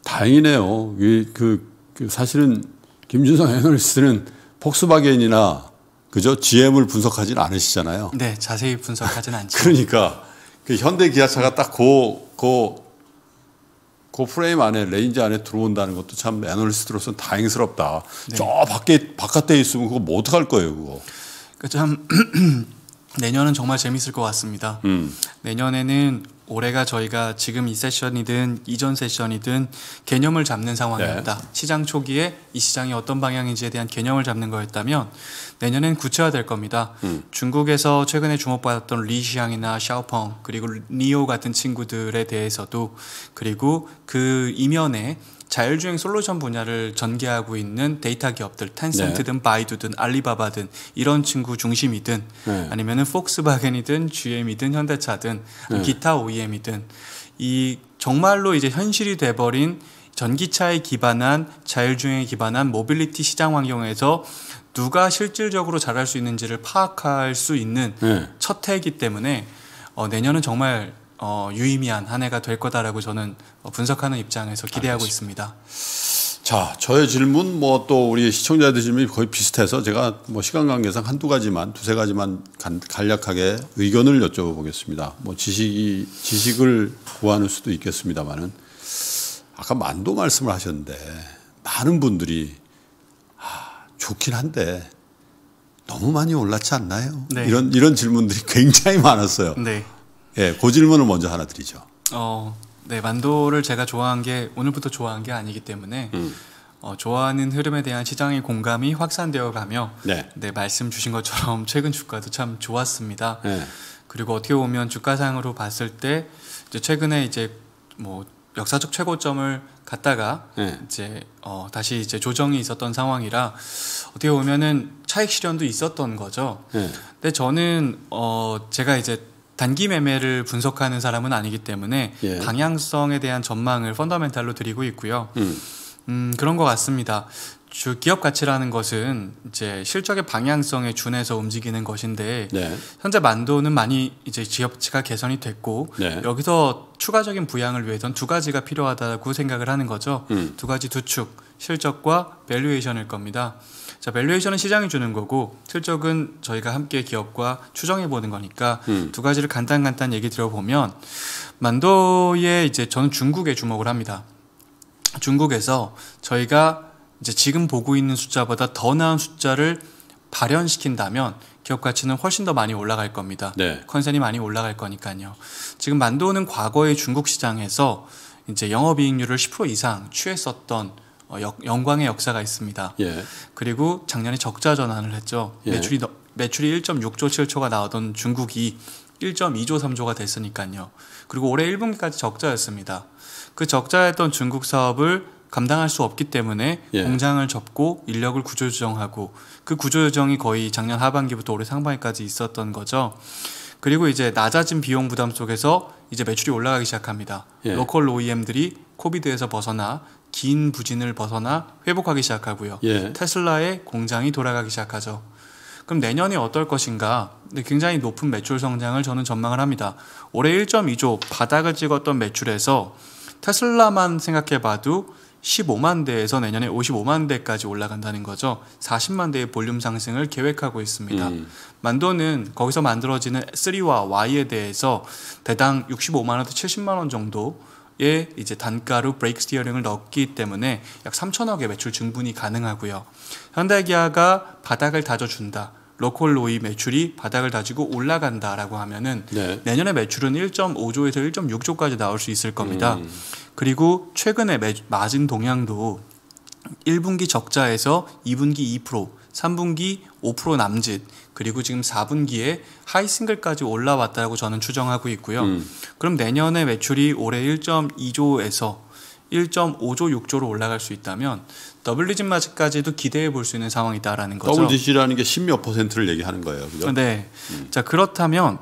다행이네요. 그, 그 사실은 김준성 애널리스트는 폭스바겐이나 그죠? GM을 분석하진 않으시잖아요. 네, 자세히 분석하진 않죠. 그러니까 그 현대 기아차가 딱그그 그 프레임 안에 레인지 안에 들어온다는 것도 참 애널리스트로서는 다행스럽다. 네. 저 밖에 바깥에 있으면 그거 뭐 어떡할 거예요, 그거. 그참 그러니까 내년은 정말 재밌을 것 같습니다. 음. 내년에는 올해가 저희가 지금 이 세션이든 이전 세션이든 개념을 잡는 상황이었다. 네. 시장 초기에 이 시장이 어떤 방향인지에 대한 개념을 잡는 거였다면 내년엔 구체화될 겁니다. 음. 중국에서 최근에 주목받았던 리시앙이나 샤오펑 그리고 니오 같은 친구들에 대해서도 그리고 그 이면에 자율주행 솔루션 분야를 전개하고 있는 데이터 기업들 텐센트든 네. 바이두든 알리바바든 이런 친구 중심이든 네. 아니면은 폭스바겐이든 GM이든 현대차든 네. 기타 OEM이든 이 정말로 이제 현실이 돼버린 전기차에 기반한 자율주행에 기반한 모빌리티 시장 환경에서 누가 실질적으로 잘할 수 있는지를 파악할 수 있는 네. 첫 해이기 때문에 어, 내년은 정말 어, 유의미한 한 해가 될 거다라고 저는 분석하는 입장에서 기대하고 알겠습니다. 있습니다. 자, 저의 질문 뭐 또 우리 시청자들 질문이 거의 비슷해서 제가 뭐 시간 관계상 한두 가지만 두세 가지만 간, 간략하게 의견을 여쭤보겠습니다. 뭐 지식이 지식을 구하는 수도 있겠습니다만은 아까 만도 말씀을 하셨는데 많은 분들이 아, 좋긴 한데 너무 많이 올랐지 않나요? 네. 이런 이런 질문들이 굉장히 많았어요. 네. 예, 그 질문을 먼저 하나 드리죠. 어, 네, 만도를 제가 좋아한 게 오늘부터 좋아한 게 아니기 때문에 음. 어, 좋아하는 흐름에 대한 시장의 공감이 확산되어 가며 네. 네. 말씀 주신 것처럼 최근 주가도 참 좋았습니다. 네. 그리고 어떻게 보면 주가상으로 봤을 때 이제 최근에 이제 뭐 역사적 최고점을 갔다가 네. 이제 어, 다시 이제 조정이 있었던 상황이라 어떻게 보면은 차익 실현도 있었던 거죠. 네. 근데 저는 어 제가 이제 단기 매매를 분석하는 사람은 아니기 때문에 예. 방향성에 대한 전망을 펀더멘탈로 드리고 있고요. 음. 음, 그런 것 같습니다. 주 기업 가치라는 것은 이제 실적의 방향성에 준해서 움직이는 것인데 네. 현재 만도는 많이 이제 기업치가 개선이 됐고 네. 여기서 추가적인 부양을 위해선 두 가지가 필요하다고 생각을 하는 거죠. 음. 두 가지 두 축 실적과 밸류에이션일 겁니다. 자, 밸류에이션은 시장이 주는 거고 실적은 저희가 함께 기업과 추정해 보는 거니까 음. 두 가지를 간단 간단 얘기 들어보면 만도에 이제 저는 중국에 주목을 합니다. 중국에서 저희가 이제 지금 보고 있는 숫자보다 더 나은 숫자를 발현시킨다면 기업 가치는 훨씬 더 많이 올라갈 겁니다. 네. 컨센이 많이 올라갈 거니까요. 지금 만도는 과거의 중국 시장에서 이제 영업이익률을 10% 이상 취했었던 어, 영광의 역사가 있습니다. 예. 그리고 작년에 적자 전환을 했죠. 예. 매출이 매출이 1.6조 7초가 나오던 중국이 1.2조 3조가 됐으니까요. 그리고 올해 1분기까지 적자였습니다. 그 적자였던 중국 사업을 감당할 수 없기 때문에 예. 공장을 접고 인력을 구조조정하고 그 구조조정이 거의 작년 하반기부터 올해 상반기까지 있었던 거죠. 그리고 이제 낮아진 비용 부담 속에서 이제 매출이 올라가기 시작합니다. 예. 로컬 OEM들이 코비드에서 벗어나 긴 부진을 벗어나 회복하기 시작하고요. 예. 테슬라의 공장이 돌아가기 시작하죠. 그럼 내년이 어떨 것인가? 네, 굉장히 높은 매출 성장을 저는 전망을 합니다. 올해 1.2조 바닥을 찍었던 매출에서 테슬라만 생각해봐도 15만 대에서 내년에 55만 대까지 올라간다는 거죠. 40만 대의 볼륨 상승을 계획하고 있습니다. 음. 만도는 거기서 만들어지는 3와 Y에 대해서 대당 65만 원에서 70만 원 정도 에 이제 단가로 브레이크 스티어링을 넣었기 때문에 약 3천억의 매출 증분이 가능하고요. 현대기아가 바닥을 다져준다. 로컬 로이 매출이 바닥을 다지고 올라간다라고 하면은 네. 내년에 매출은 1.5조에서 1.6조까지 나올 수 있을 겁니다. 음. 그리고 최근에 매, 마진 동향도 1분기 적자에서 2분기 2%, 3분기 5% 남짓, 그리고 지금 4분기에 하이 싱글까지 올라왔다고 저는 추정하고 있고요. 음. 그럼 내년에 매출이 올해 1.2조에서 1.5조 6조로 올라갈 수 있다면 더블리진 마진까지도 기대해 볼 수 있는 상황이다라는 거죠. 더블리진이라는 게1몇 퍼센트를 얘기하는 거예요. 그죠? 네. 음. 자, 그렇다면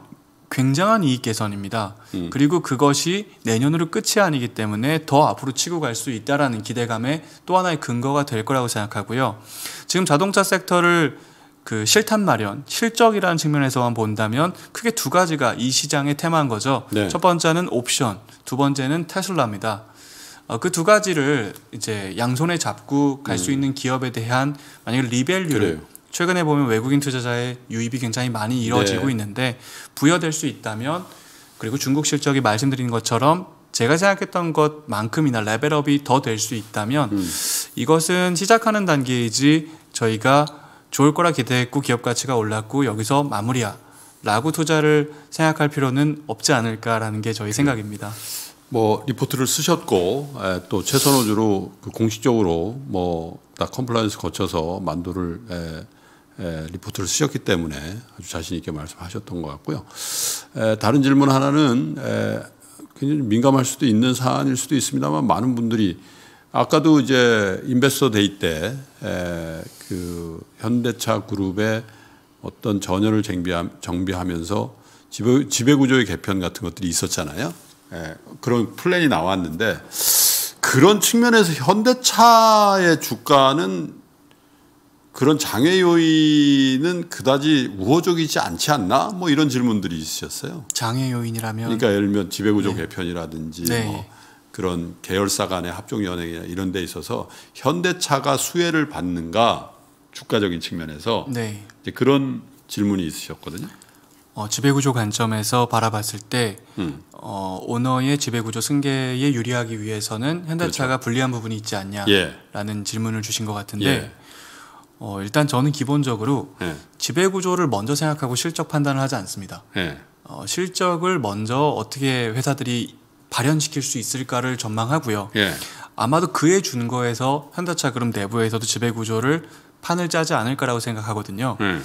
굉장한 이익 개선입니다. 음. 그리고 그것이 내년으로 끝이 아니기 때문에 더 앞으로 치고 갈 수 있다라는 기대감의 또 하나의 근거가 될 거라고 생각하고요. 지금 자동차 섹터를 그 실탄 마련, 실적이라는 측면에서만 본다면 크게 두 가지가 이 시장의 테마인 거죠. 네. 첫 번째는 옵션, 두 번째는 테슬라입니다. 어, 그두 가지를 이제 양손에 잡고 갈수 음. 있는 기업에 대한 만약에 리밸류를 그래요. 최근에 보면 외국인 투자자의 유입이 굉장히 많이 이루어지고 네. 있는데 부여될 수 있다면 그리고 중국 실적이 말씀드린 것처럼 제가 생각했던 것만큼이나 레벨업이 더 될 수 있다면 음. 이것은 시작하는 단계이지 저희가 좋을 거라 기대했고 기업 가치가 올랐고 여기서 마무리야. 라고 투자를 생각할 필요는 없지 않을까라는 게 저희 생각입니다. 뭐 리포트를 쓰셨고 또 최선호주로 그 공식적으로 뭐 다 컴플라이언스 거쳐서 만도를 리포트를 쓰셨기 때문에 아주 자신 있게 말씀하셨던 것 같고요. 다른 질문 하나는 굉장히 민감할 수도 있는 사안일 수도 있습니다만 많은 분들이 아까도 이제 인베스터 데이 때그 현대차 그룹의 어떤 전열을 정비하면서 지배, 지배구조의 개편 같은 것들이 있었잖아요. 에, 그런 플랜이 나왔는데 그런 측면에서 현대차의 주가는 그런 장애 요인은 그다지 우호적이지 않지 않나? 뭐 이런 질문들이 있으셨어요. 장애 요인이라면 그러니까 예를 들면 지배구조 네. 개편이라든지 네. 뭐 그런 계열사 간의 합종연맹이나 이런 데 있어서 현대차가 수혜를 받는가 주가적인 측면에서 네. 이제 그런 질문이 있으셨거든요. 어, 지배구조 관점에서 바라봤을 때 음. 어, 오너의 지배구조 승계에 유리하기 위해서는 현대차가 그렇죠. 불리한 부분이 있지 않냐라는 예. 질문을 주신 것 같은데 예. 어, 일단 저는 기본적으로 예. 지배구조를 먼저 생각하고 실적 판단을 하지 않습니다. 예. 어, 실적을 먼저 어떻게 회사들이 발현시킬 수 있을까를 전망하고요. 예. 아마도 그에 준 거에서 현대차 그룹 내부에서도 지배 구조를 판을 짜지 않을까라고 생각하거든요. 음.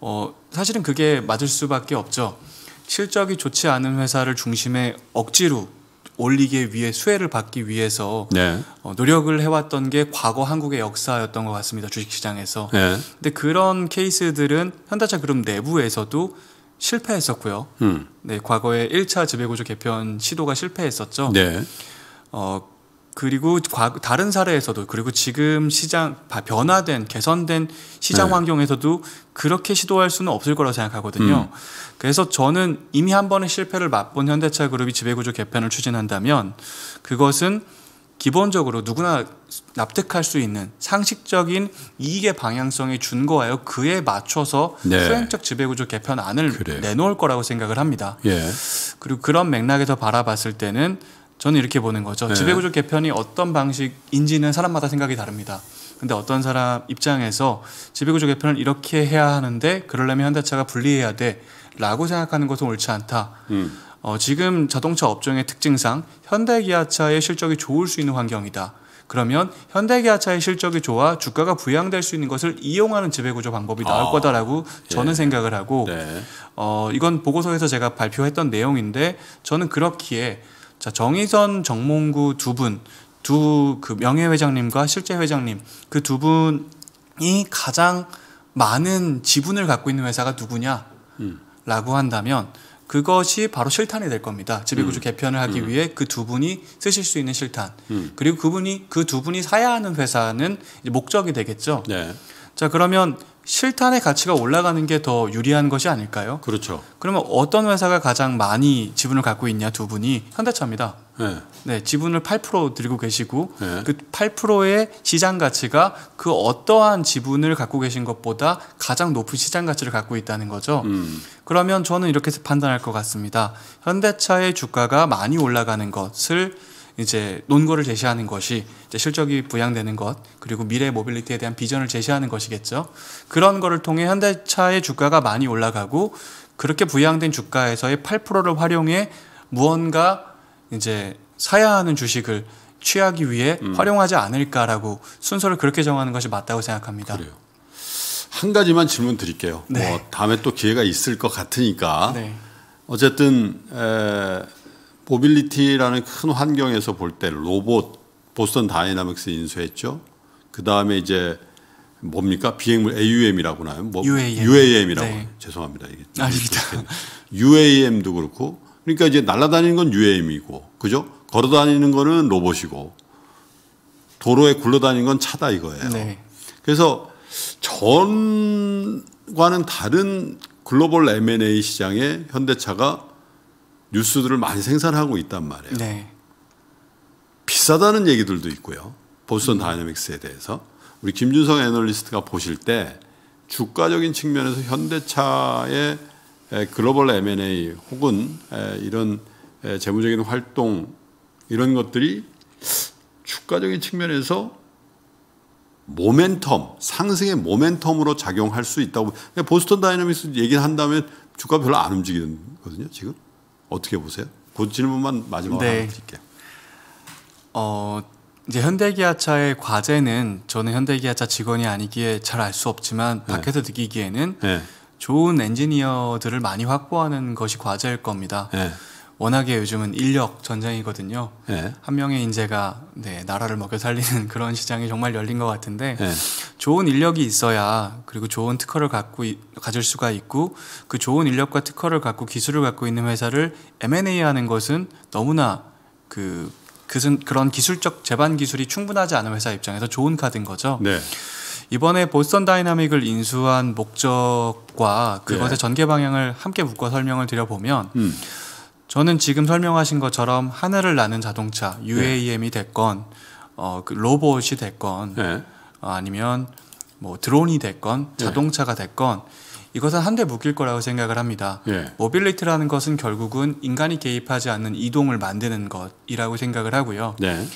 어, 사실은 그게 맞을 수밖에 없죠. 실적이 좋지 않은 회사를 중심에 억지로 올리기 위해 수혜를 받기 위해서 네. 어, 노력을 해왔던 게 과거 한국의 역사였던 것 같습니다 주식시장에서. 네. 근데 그런 케이스들은 현대차 그룹 내부에서도 실패했었고요. 음. 네, 과거에 1차 지배구조 개편 시도가 실패했었죠. 네. 어, 그리고 과, 다른 사례에서도 그리고 지금 시장 변화된 개선된 시장 네. 환경에서도 그렇게 시도할 수는 없을 거라 고 생각하거든요. 음. 그래서 저는 이미 한 번의 실패를 맛본 현대차 그룹이 지배구조 개편을 추진한다면 그것은 기본적으로 누구나 납득할 수 있는 상식적인 이익의 방향성이 준거하여 그에 맞춰서 네. 수행적 지배구조 개편안을 그래 내놓을 거라고 생각을 합니다. 예. 그리고 그런 맥락에서 바라봤을 때는 저는 이렇게 보는 거죠. 네. 지배구조 개편이 어떤 방식인지는 사람마다 생각이 다릅니다. 근데 어떤 사람 입장에서 지배구조 개편을 이렇게 해야 하는데 그러려면 현대차가 분리해야 돼라고 생각하는 것은 옳지 않다. 음. 어, 지금 자동차 업종의 특징상 현대기아차의 실적이 좋을 수 있는 환경이다. 그러면 현대기아차의 실적이 좋아 주가가 부양될 수 있는 것을 이용하는 지배구조 방법이 나을 아, 거다라고 예. 저는 예. 생각을 하고 네. 어, 이건 보고서에서 제가 발표했던 내용인데 저는 그렇기에 자, 정의선 정몽구 두 분, 두 그 명예회장님과 실제 회장님 그 두 분이 가장 많은 지분을 갖고 있는 회사가 누구냐라고 음. 한다면 그것이 바로 실탄이 될 겁니다. 지배구조 음. 개편을 하기 음. 위해 그 두 분이 쓰실 수 있는 실탄. 음. 그리고 그분이 그 두 분이 사야 하는 회사는 이제 목적이 되겠죠. 네. 자 그러면 실탄의 가치가 올라가는 게 더 유리한 것이 아닐까요? 그렇죠. 그러면 어떤 회사가 가장 많이 지분을 갖고 있냐 두 분이 현대차입니다. 네. 네 지분을 8% 들고 계시고 네. 그 8%의 시장 가치가 그 어떠한 지분을 갖고 계신 것보다 가장 높은 시장 가치를 갖고 있다는 거죠. 음. 그러면 저는 이렇게 판단할 것 같습니다. 현대차의 주가가 많이 올라가는 것을 이제 논거를 제시하는 것이 실적이 부양되는 것 그리고 미래 모빌리티에 대한 비전을 제시하는 것이겠죠. 그런 거를 통해 현대차의 주가가 많이 올라가고 그렇게 부양된 주가에서의 8%를 활용해 무언가 이제 사야 하는 주식을 취하기 위해 음. 활용하지 않을까라고 순서를 그렇게 정하는 것이 맞다고 생각합니다. 그래요. 한 가지만 질문 드릴게요. 네. 뭐 다음에 또 기회가 있을 것 같으니까 네. 어쨌든 에, 모빌리티라는 큰 환경에서 볼 때 로봇 보스턴 다이나믹스 인수했죠. 그 다음에 이제 뭡니까 비행물 AUM이라고 나요. 뭐 UAM. UAM이라고 네. 죄송합니다. 이게 아닙니다. UAM도 그렇고 그러니까 이제 날아다니는 건 UAM이고 그죠? 걸어다니는 거는 로봇이고 도로에 굴러다니는 건 차다 이거예요. 네. 그래서 전과는 다른 글로벌 M&A 시장에 현대차가 뉴스들을 많이 생산하고 있단 말이에요. 네. 비싸다는 얘기들도 있고요. 보스턴 음. 다이내믹스에 대해서 우리 김준성 애널리스트가 보실 때 주가적인 측면에서 현대차의 글로벌 M&A 혹은 이런 재무적인 활동 이런 것들이 주가적인 측면에서 모멘텀 상승의 모멘텀으로 작용할 수 있다고 보스턴 다이내믹스 얘기한 를다면 주가 별로 안 움직이거든요 지금 어떻게 보세요? 그 질문만 마지막으로 네. 드릴게요. 어, 이제 현대기아차의 과제는 저는 현대기아차 직원이 아니기에 잘 알 수 없지만 네. 밖에서 느끼기에는 네. 좋은 엔지니어들을 많이 확보하는 것이 과제일 겁니다. 네. 워낙에 요즘은 인력 전쟁이거든요. 네. 한 명의 인재가 네, 나라를 먹여 살리는 그런 시장이 정말 열린 것 같은데 네. 좋은 인력이 있어야 그리고 좋은 특허를 갖고 가질 수가 있고 그 좋은 인력과 특허를 갖고 기술을 갖고 있는 회사를 M&A 하는 것은 너무나 그 그슨 그런 기술적 재반 기술이 충분하지 않은 회사 입장에서 좋은 카드인 거죠. 네. 이번에 보스턴 다이나믹을 인수한 목적과 그것의 예. 전개 방향을 함께 묶어 설명을 드려보면 음. 저는 지금 설명하신 것처럼 하늘을 나는 자동차 UAM이 네. 됐건 어, 그 로봇이 됐건 네. 어, 아니면 뭐 드론이 됐건 네. 자동차가 됐건 이것은 한데 묶일 거라고 생각을 합니다. 예. 모빌리티라는 것은 결국은 인간이 개입하지 않는 이동을 만드는 것이라고 생각을 하고요. 네.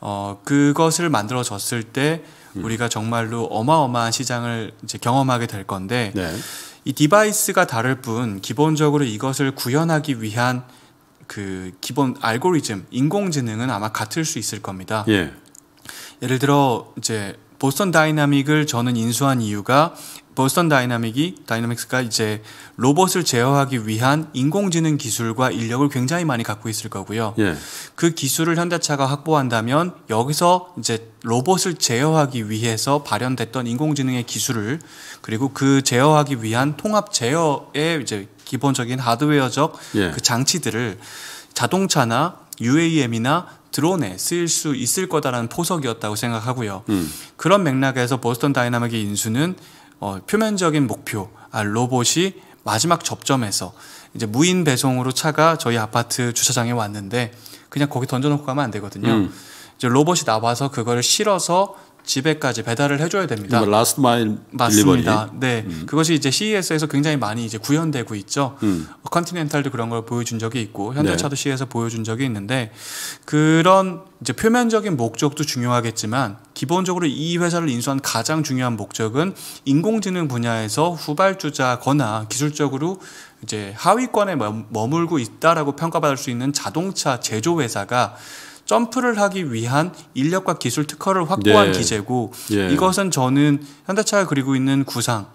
어, 그것을 만들어졌을 때 음. 우리가 정말로 어마어마한 시장을 이제 경험하게 될 건데 네. 이 디바이스가 다를 뿐 기본적으로 이것을 구현하기 위한 그 기본 알고리즘 인공지능은 아마 같을 수 있을 겁니다. 예. 예를 들어 이제 보스턴 다이나믹을 저는 인수한 이유가 보스턴 다이나믹이 다이나믹스가 이제 로봇을 제어하기 위한 인공지능 기술과 인력을 굉장히 많이 갖고 있을 거고요. 예. 그 기술을 현대차가 확보한다면 여기서 이제 로봇을 제어하기 위해서 발현됐던 인공지능의 기술을 그리고 그 제어하기 위한 통합 제어의 이제 기본적인 하드웨어적 예. 그 장치들을 자동차나 UAM이나 드론에 쓰일 수 있을 거다라는 포석이었다고 생각하고요. 음. 그런 맥락에서 보스턴 다이나믹의 인수는 어, 표면적인 목표, 아, 로봇이 마지막 접점에서 이제 무인 배송으로 차가 저희 아파트 주차장에 왔는데 그냥 거기 던져놓고 가면 안 되거든요. 음. 이제 로봇이 나와서 그거를 실어서 집에까지 배달을 해줘야 됩니다. 라스트 마일 맞습니다. 네, 음. 그것이 이제 CES에서 굉장히 많이 이제 구현되고 있죠. 음. 컨티넨탈도 그런 걸 보여준 적이 있고 현대차도 네. CES에서 보여준 적이 있는데 그런 이제 표면적인 목적도 중요하겠지만 기본적으로 이 회사를 인수한 가장 중요한 목적은 인공지능 분야에서 후발주자거나 기술적으로 이제 하위권에 머물고 있다라고 평가받을 수 있는 자동차 제조 회사가 점프를 하기 위한 인력과 기술 특허를 확보한 예. 기재고 예. 이것은 저는 현대차가 그리고 있는 구상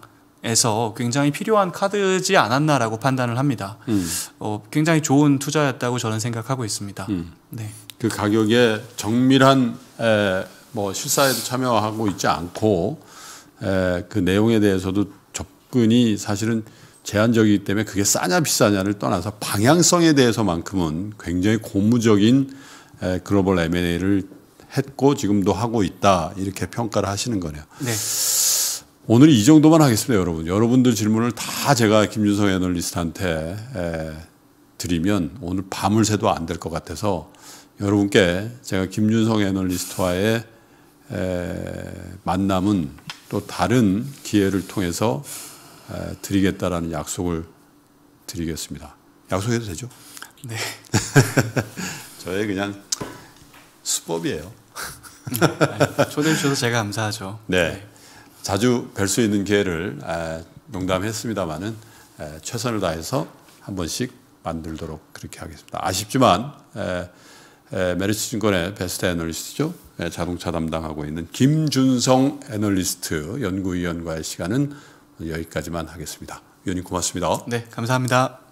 에서 굉장히 필요한 카드지 않았나라고 판단을 합니다. 음. 어, 굉장히 좋은 투자였다고 저는 생각하고 있습니다. 음. 네. 그 가격에 정밀한 에, 뭐 실사에도 참여하고 있지 않고 에, 그 내용에 대해서도 접근이 사실은 제한적이기 때문에 그게 싸냐 비싸냐를 떠나서 방향성에 대해서만큼은 굉장히 고무적인 글로벌 M&A를 했고 지금도 하고 있다 이렇게 평가를 하시는 거네요. 네. 오늘 이 정도만 하겠습니다, 여러분. 여러분들 질문을 다 제가 김준성 애널리스트한테 드리면 오늘 밤을 새도 안 될 것 같아서 여러분께 제가 김준성 애널리스트와의 만남은 또 다른 기회를 통해서 드리겠다라는 약속을 드리겠습니다. 약속해도 되죠? 네. 저의 그냥 수법이에요. 초대해 주셔서 제가 감사하죠. 네. 네. 자주 뵐 수 있는 기회를 아, 농담했습니다만은 최선을 다해서 한 번씩 만들도록 그렇게 하겠습니다. 아쉽지만 메리츠 증권의 베스트 애널리스트죠. 자동차 담당하고 있는 김준성 애널리스트 연구위원과의 시간은 여기까지만 하겠습니다. 위원님 고맙습니다. 네, 감사합니다.